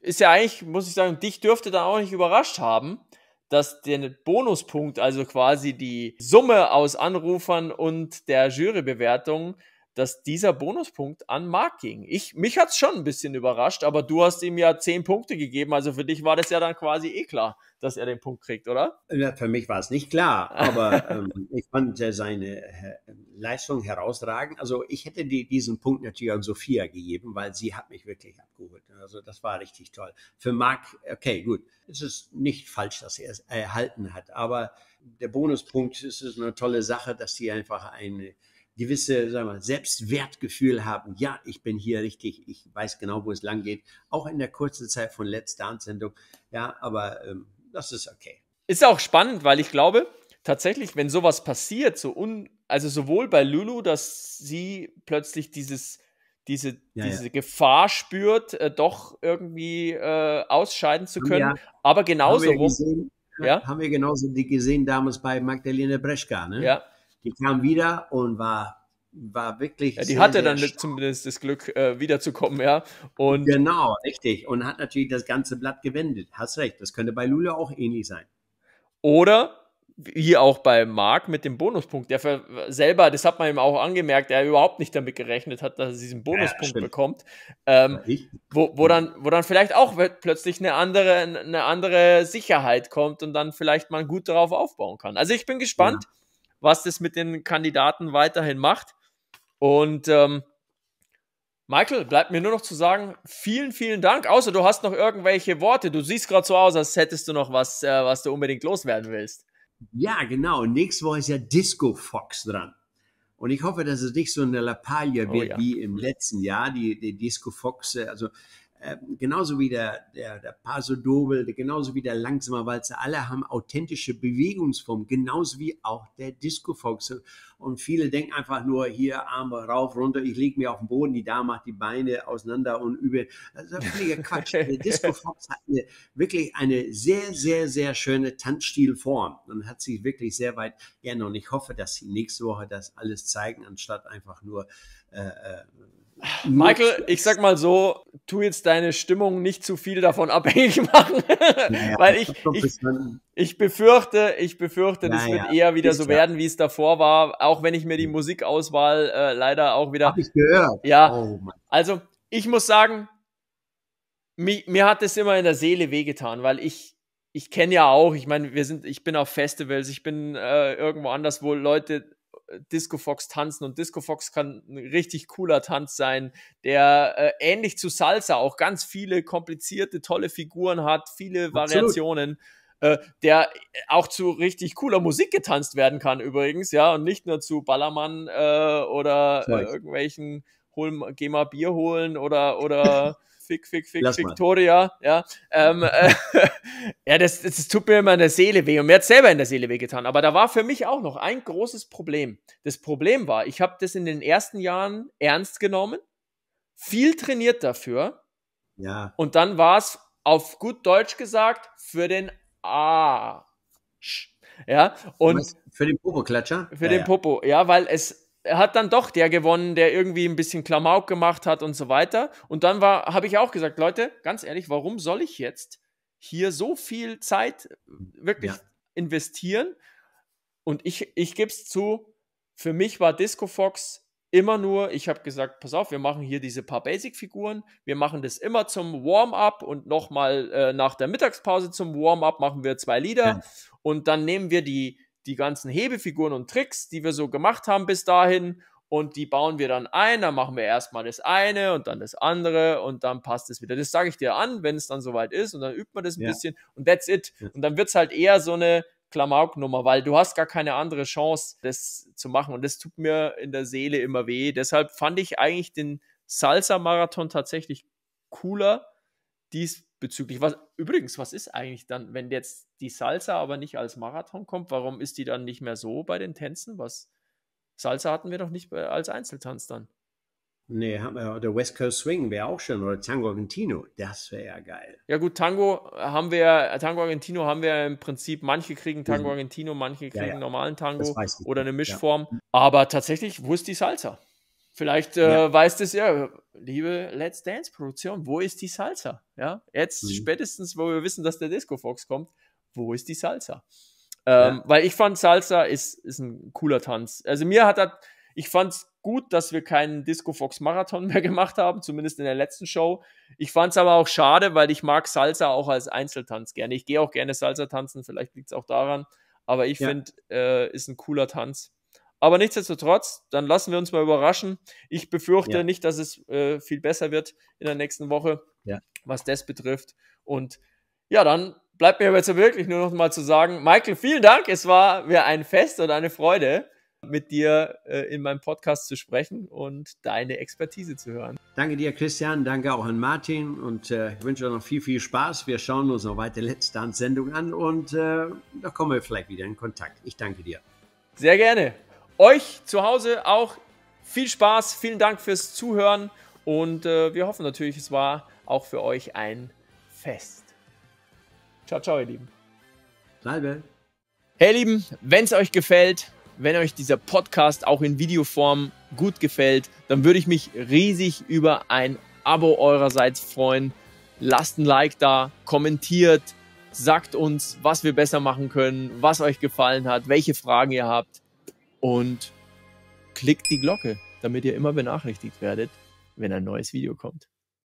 ist ja eigentlich, muss ich sagen, dich dürfte dann auch nicht überrascht haben, dass der Bonuspunkt, also quasi die Summe aus Anrufern und der Jurybewertung, dass dieser Bonuspunkt an Marc ging. Ich, mich hat's schon ein bisschen überrascht, aber du hast ihm ja zehn Punkte gegeben. Also für dich war das ja dann quasi eh klar, dass er den Punkt kriegt, oder? Ja, für mich war es nicht klar, aber ähm, *laughs* ich fand äh, seine äh, Leistung herausragend. Also ich hätte die, diesen Punkt natürlich an Sophia gegeben, weil sie hat mich wirklich abgeholt. Also das war richtig toll. Für Marc, okay, gut. Es ist nicht falsch, dass er es erhalten hat, aber der Bonuspunkt ist, ist eine tolle Sache, dass sie einfach eine gewisse sagen wir, Selbstwertgefühl haben. Ja, ich bin hier richtig, ich weiß genau, wo es lang geht. Auch in der kurzen Zeit von Let's Dance-Sendung. Ja, aber ähm, das ist okay. Ist auch spannend, weil ich glaube, tatsächlich, wenn sowas passiert, so un also sowohl bei Lulu, dass sie plötzlich dieses diese, ja, diese ja. Gefahr spürt, äh, doch irgendwie äh, ausscheiden zu können. Ja, aber genauso haben wir, gesehen, haben wir genauso die gesehen damals bei Magdalena Breschka, ne? Ja die kam wieder und war, war wirklich. Ja, die sehr, hatte dann stark. zumindest das Glück, äh, wiederzukommen, ja. Und genau, richtig. Und hat natürlich das ganze Blatt gewendet. Hast recht, das könnte bei Lula auch ähnlich sein. Oder wie auch bei Marc mit dem Bonuspunkt, der für selber, das hat man ihm auch angemerkt, der überhaupt nicht damit gerechnet hat, dass er diesen Bonuspunkt ja, bekommt. Ähm, wo, wo, dann, wo dann vielleicht auch plötzlich eine andere, eine andere Sicherheit kommt und dann vielleicht man gut darauf aufbauen kann. Also ich bin gespannt. Ja was das mit den Kandidaten weiterhin macht. Und ähm, Michael, bleibt mir nur noch zu sagen, vielen, vielen Dank. Außer du hast noch irgendwelche Worte. Du siehst gerade so aus, als hättest du noch was, äh, was du unbedingt loswerden willst. Ja, genau. Nächstes Woche ist ja Disco Fox dran. Und ich hoffe, dass es nicht so eine Lappalie oh wird ja. wie im letzten Jahr, die, die Disco Fox. Äh, also ähm, genauso wie der, der, der Paso Doble, genauso wie der Langsamer Walzer, alle haben authentische Bewegungsformen, genauso wie auch der Disco Fox. Und viele denken einfach nur hier Arme rauf, runter, ich lege mir auf den Boden, die Dame macht die Beine auseinander und über. Das ist völliger Quatsch. *laughs* Der Disco Fox hat eine, wirklich eine sehr, sehr, sehr schöne Tanzstilform und hat sich wirklich sehr weit geändert. Und ich hoffe, dass sie nächste Woche das alles zeigen, anstatt einfach nur äh, äh Michael, ich sag mal so, tu jetzt deine Stimmung nicht zu viel davon abhängig *laughs* machen, naja, weil ich, ich, ich befürchte, ich befürchte, naja, das wird eher wieder so werden, wie es davor war, auch wenn ich mir die Musikauswahl äh, leider auch wieder... Hab ich gehört. Ja, oh, also ich muss sagen, mich, mir hat es immer in der Seele wehgetan, weil ich, ich kenne ja auch, ich meine, wir sind, ich bin auf Festivals, ich bin äh, irgendwo anders, wo Leute Disco Fox tanzen und Disco Fox kann ein richtig cooler Tanz sein, der äh, ähnlich zu Salsa auch ganz viele komplizierte, tolle Figuren hat, viele Absolut. Variationen. Äh, der auch zu richtig cooler Musik getanzt werden kann übrigens, ja, und nicht nur zu Ballermann äh, oder äh, irgendwelchen hol, geh mal Bier holen oder oder *laughs* Fick, Fick, Fick, Lass Victoria, mal. ja. Ähm, äh, *laughs* ja, das, das tut mir immer in der Seele weh und mir hat selber in der Seele wehgetan. Aber da war für mich auch noch ein großes Problem. Das Problem war, ich habe das in den ersten Jahren ernst genommen, viel trainiert dafür. Ja. Und dann war es auf gut Deutsch gesagt für den Arsch. Ja, und. Für den Popo-Klatscher? Für ja, den Popo, ja, weil es hat dann doch der gewonnen, der irgendwie ein bisschen Klamauk gemacht hat und so weiter. Und dann war, habe ich auch gesagt, Leute, ganz ehrlich, warum soll ich jetzt hier so viel Zeit äh, wirklich ja. investieren? Und ich, ich gebe es zu, für mich war Disco Fox immer nur, ich habe gesagt, pass auf, wir machen hier diese paar Basic-Figuren, wir machen das immer zum Warm-up und nochmal äh, nach der Mittagspause zum Warm-up machen wir zwei Lieder ja. und dann nehmen wir die, die ganzen Hebefiguren und Tricks, die wir so gemacht haben bis dahin. Und die bauen wir dann ein. Dann machen wir erstmal das eine und dann das andere und dann passt es wieder. Das sage ich dir an, wenn es dann soweit ist. Und dann übt man das ein ja. bisschen und that's it. Und dann wird es halt eher so eine Klamauknummer, weil du hast gar keine andere Chance, das zu machen. Und das tut mir in der Seele immer weh. Deshalb fand ich eigentlich den Salsa-Marathon tatsächlich cooler. Dies bezüglich was. Übrigens, was ist eigentlich dann, wenn jetzt die Salsa aber nicht als Marathon kommt, warum ist die dann nicht mehr so bei den Tänzen? Was Salsa hatten wir doch nicht als Einzeltanz dann. Nee, haben wir, äh, der West Coast Swing wäre auch schön oder Tango Argentino, das wäre ja geil. Ja gut, Tango haben wir, Tango Argentino haben wir im Prinzip, manche kriegen Tango mhm. Argentino, manche kriegen ja, ja. normalen Tango oder eine Mischform. Ja. Aber tatsächlich, wo ist die Salsa? Vielleicht äh, ja. weiß das ja, liebe Let's Dance Produktion, wo ist die Salsa? Ja, jetzt mhm. spätestens, wo wir wissen, dass der Disco Fox kommt, wo ist die Salsa? Ähm, ja. Weil ich fand, Salsa ist, ist ein cooler Tanz. Also mir hat das, ich fand es gut, dass wir keinen Disco Fox Marathon *laughs* mehr gemacht haben, zumindest in der letzten Show. Ich fand es aber auch schade, weil ich mag Salsa auch als Einzeltanz gerne. Ich gehe auch gerne Salsa tanzen, vielleicht liegt es auch daran. Aber ich ja. finde, äh, ist ein cooler Tanz. Aber nichtsdestotrotz, dann lassen wir uns mal überraschen. Ich befürchte ja. nicht, dass es äh, viel besser wird in der nächsten Woche, ja. was das betrifft. Und ja, dann bleibt mir jetzt wirklich nur noch mal zu sagen, Michael, vielen Dank. Es war mir ein Fest und eine Freude, mit dir äh, in meinem Podcast zu sprechen und deine Expertise zu hören. Danke dir, Christian. Danke auch an Martin und äh, ich wünsche euch noch viel, viel Spaß. Wir schauen uns noch weitere Letzte Sendung an und äh, da kommen wir vielleicht wieder in Kontakt. Ich danke dir. Sehr gerne. Euch zu Hause auch viel Spaß, vielen Dank fürs Zuhören und äh, wir hoffen natürlich, es war auch für euch ein Fest. Ciao, ciao, ihr Lieben. Salve. Hey, Lieben, wenn es euch gefällt, wenn euch dieser Podcast auch in Videoform gut gefällt, dann würde ich mich riesig über ein Abo eurerseits freuen. Lasst ein Like da, kommentiert, sagt uns, was wir besser machen können, was euch gefallen hat, welche Fragen ihr habt und klickt die Glocke, damit ihr immer benachrichtigt werdet, wenn ein neues Video kommt.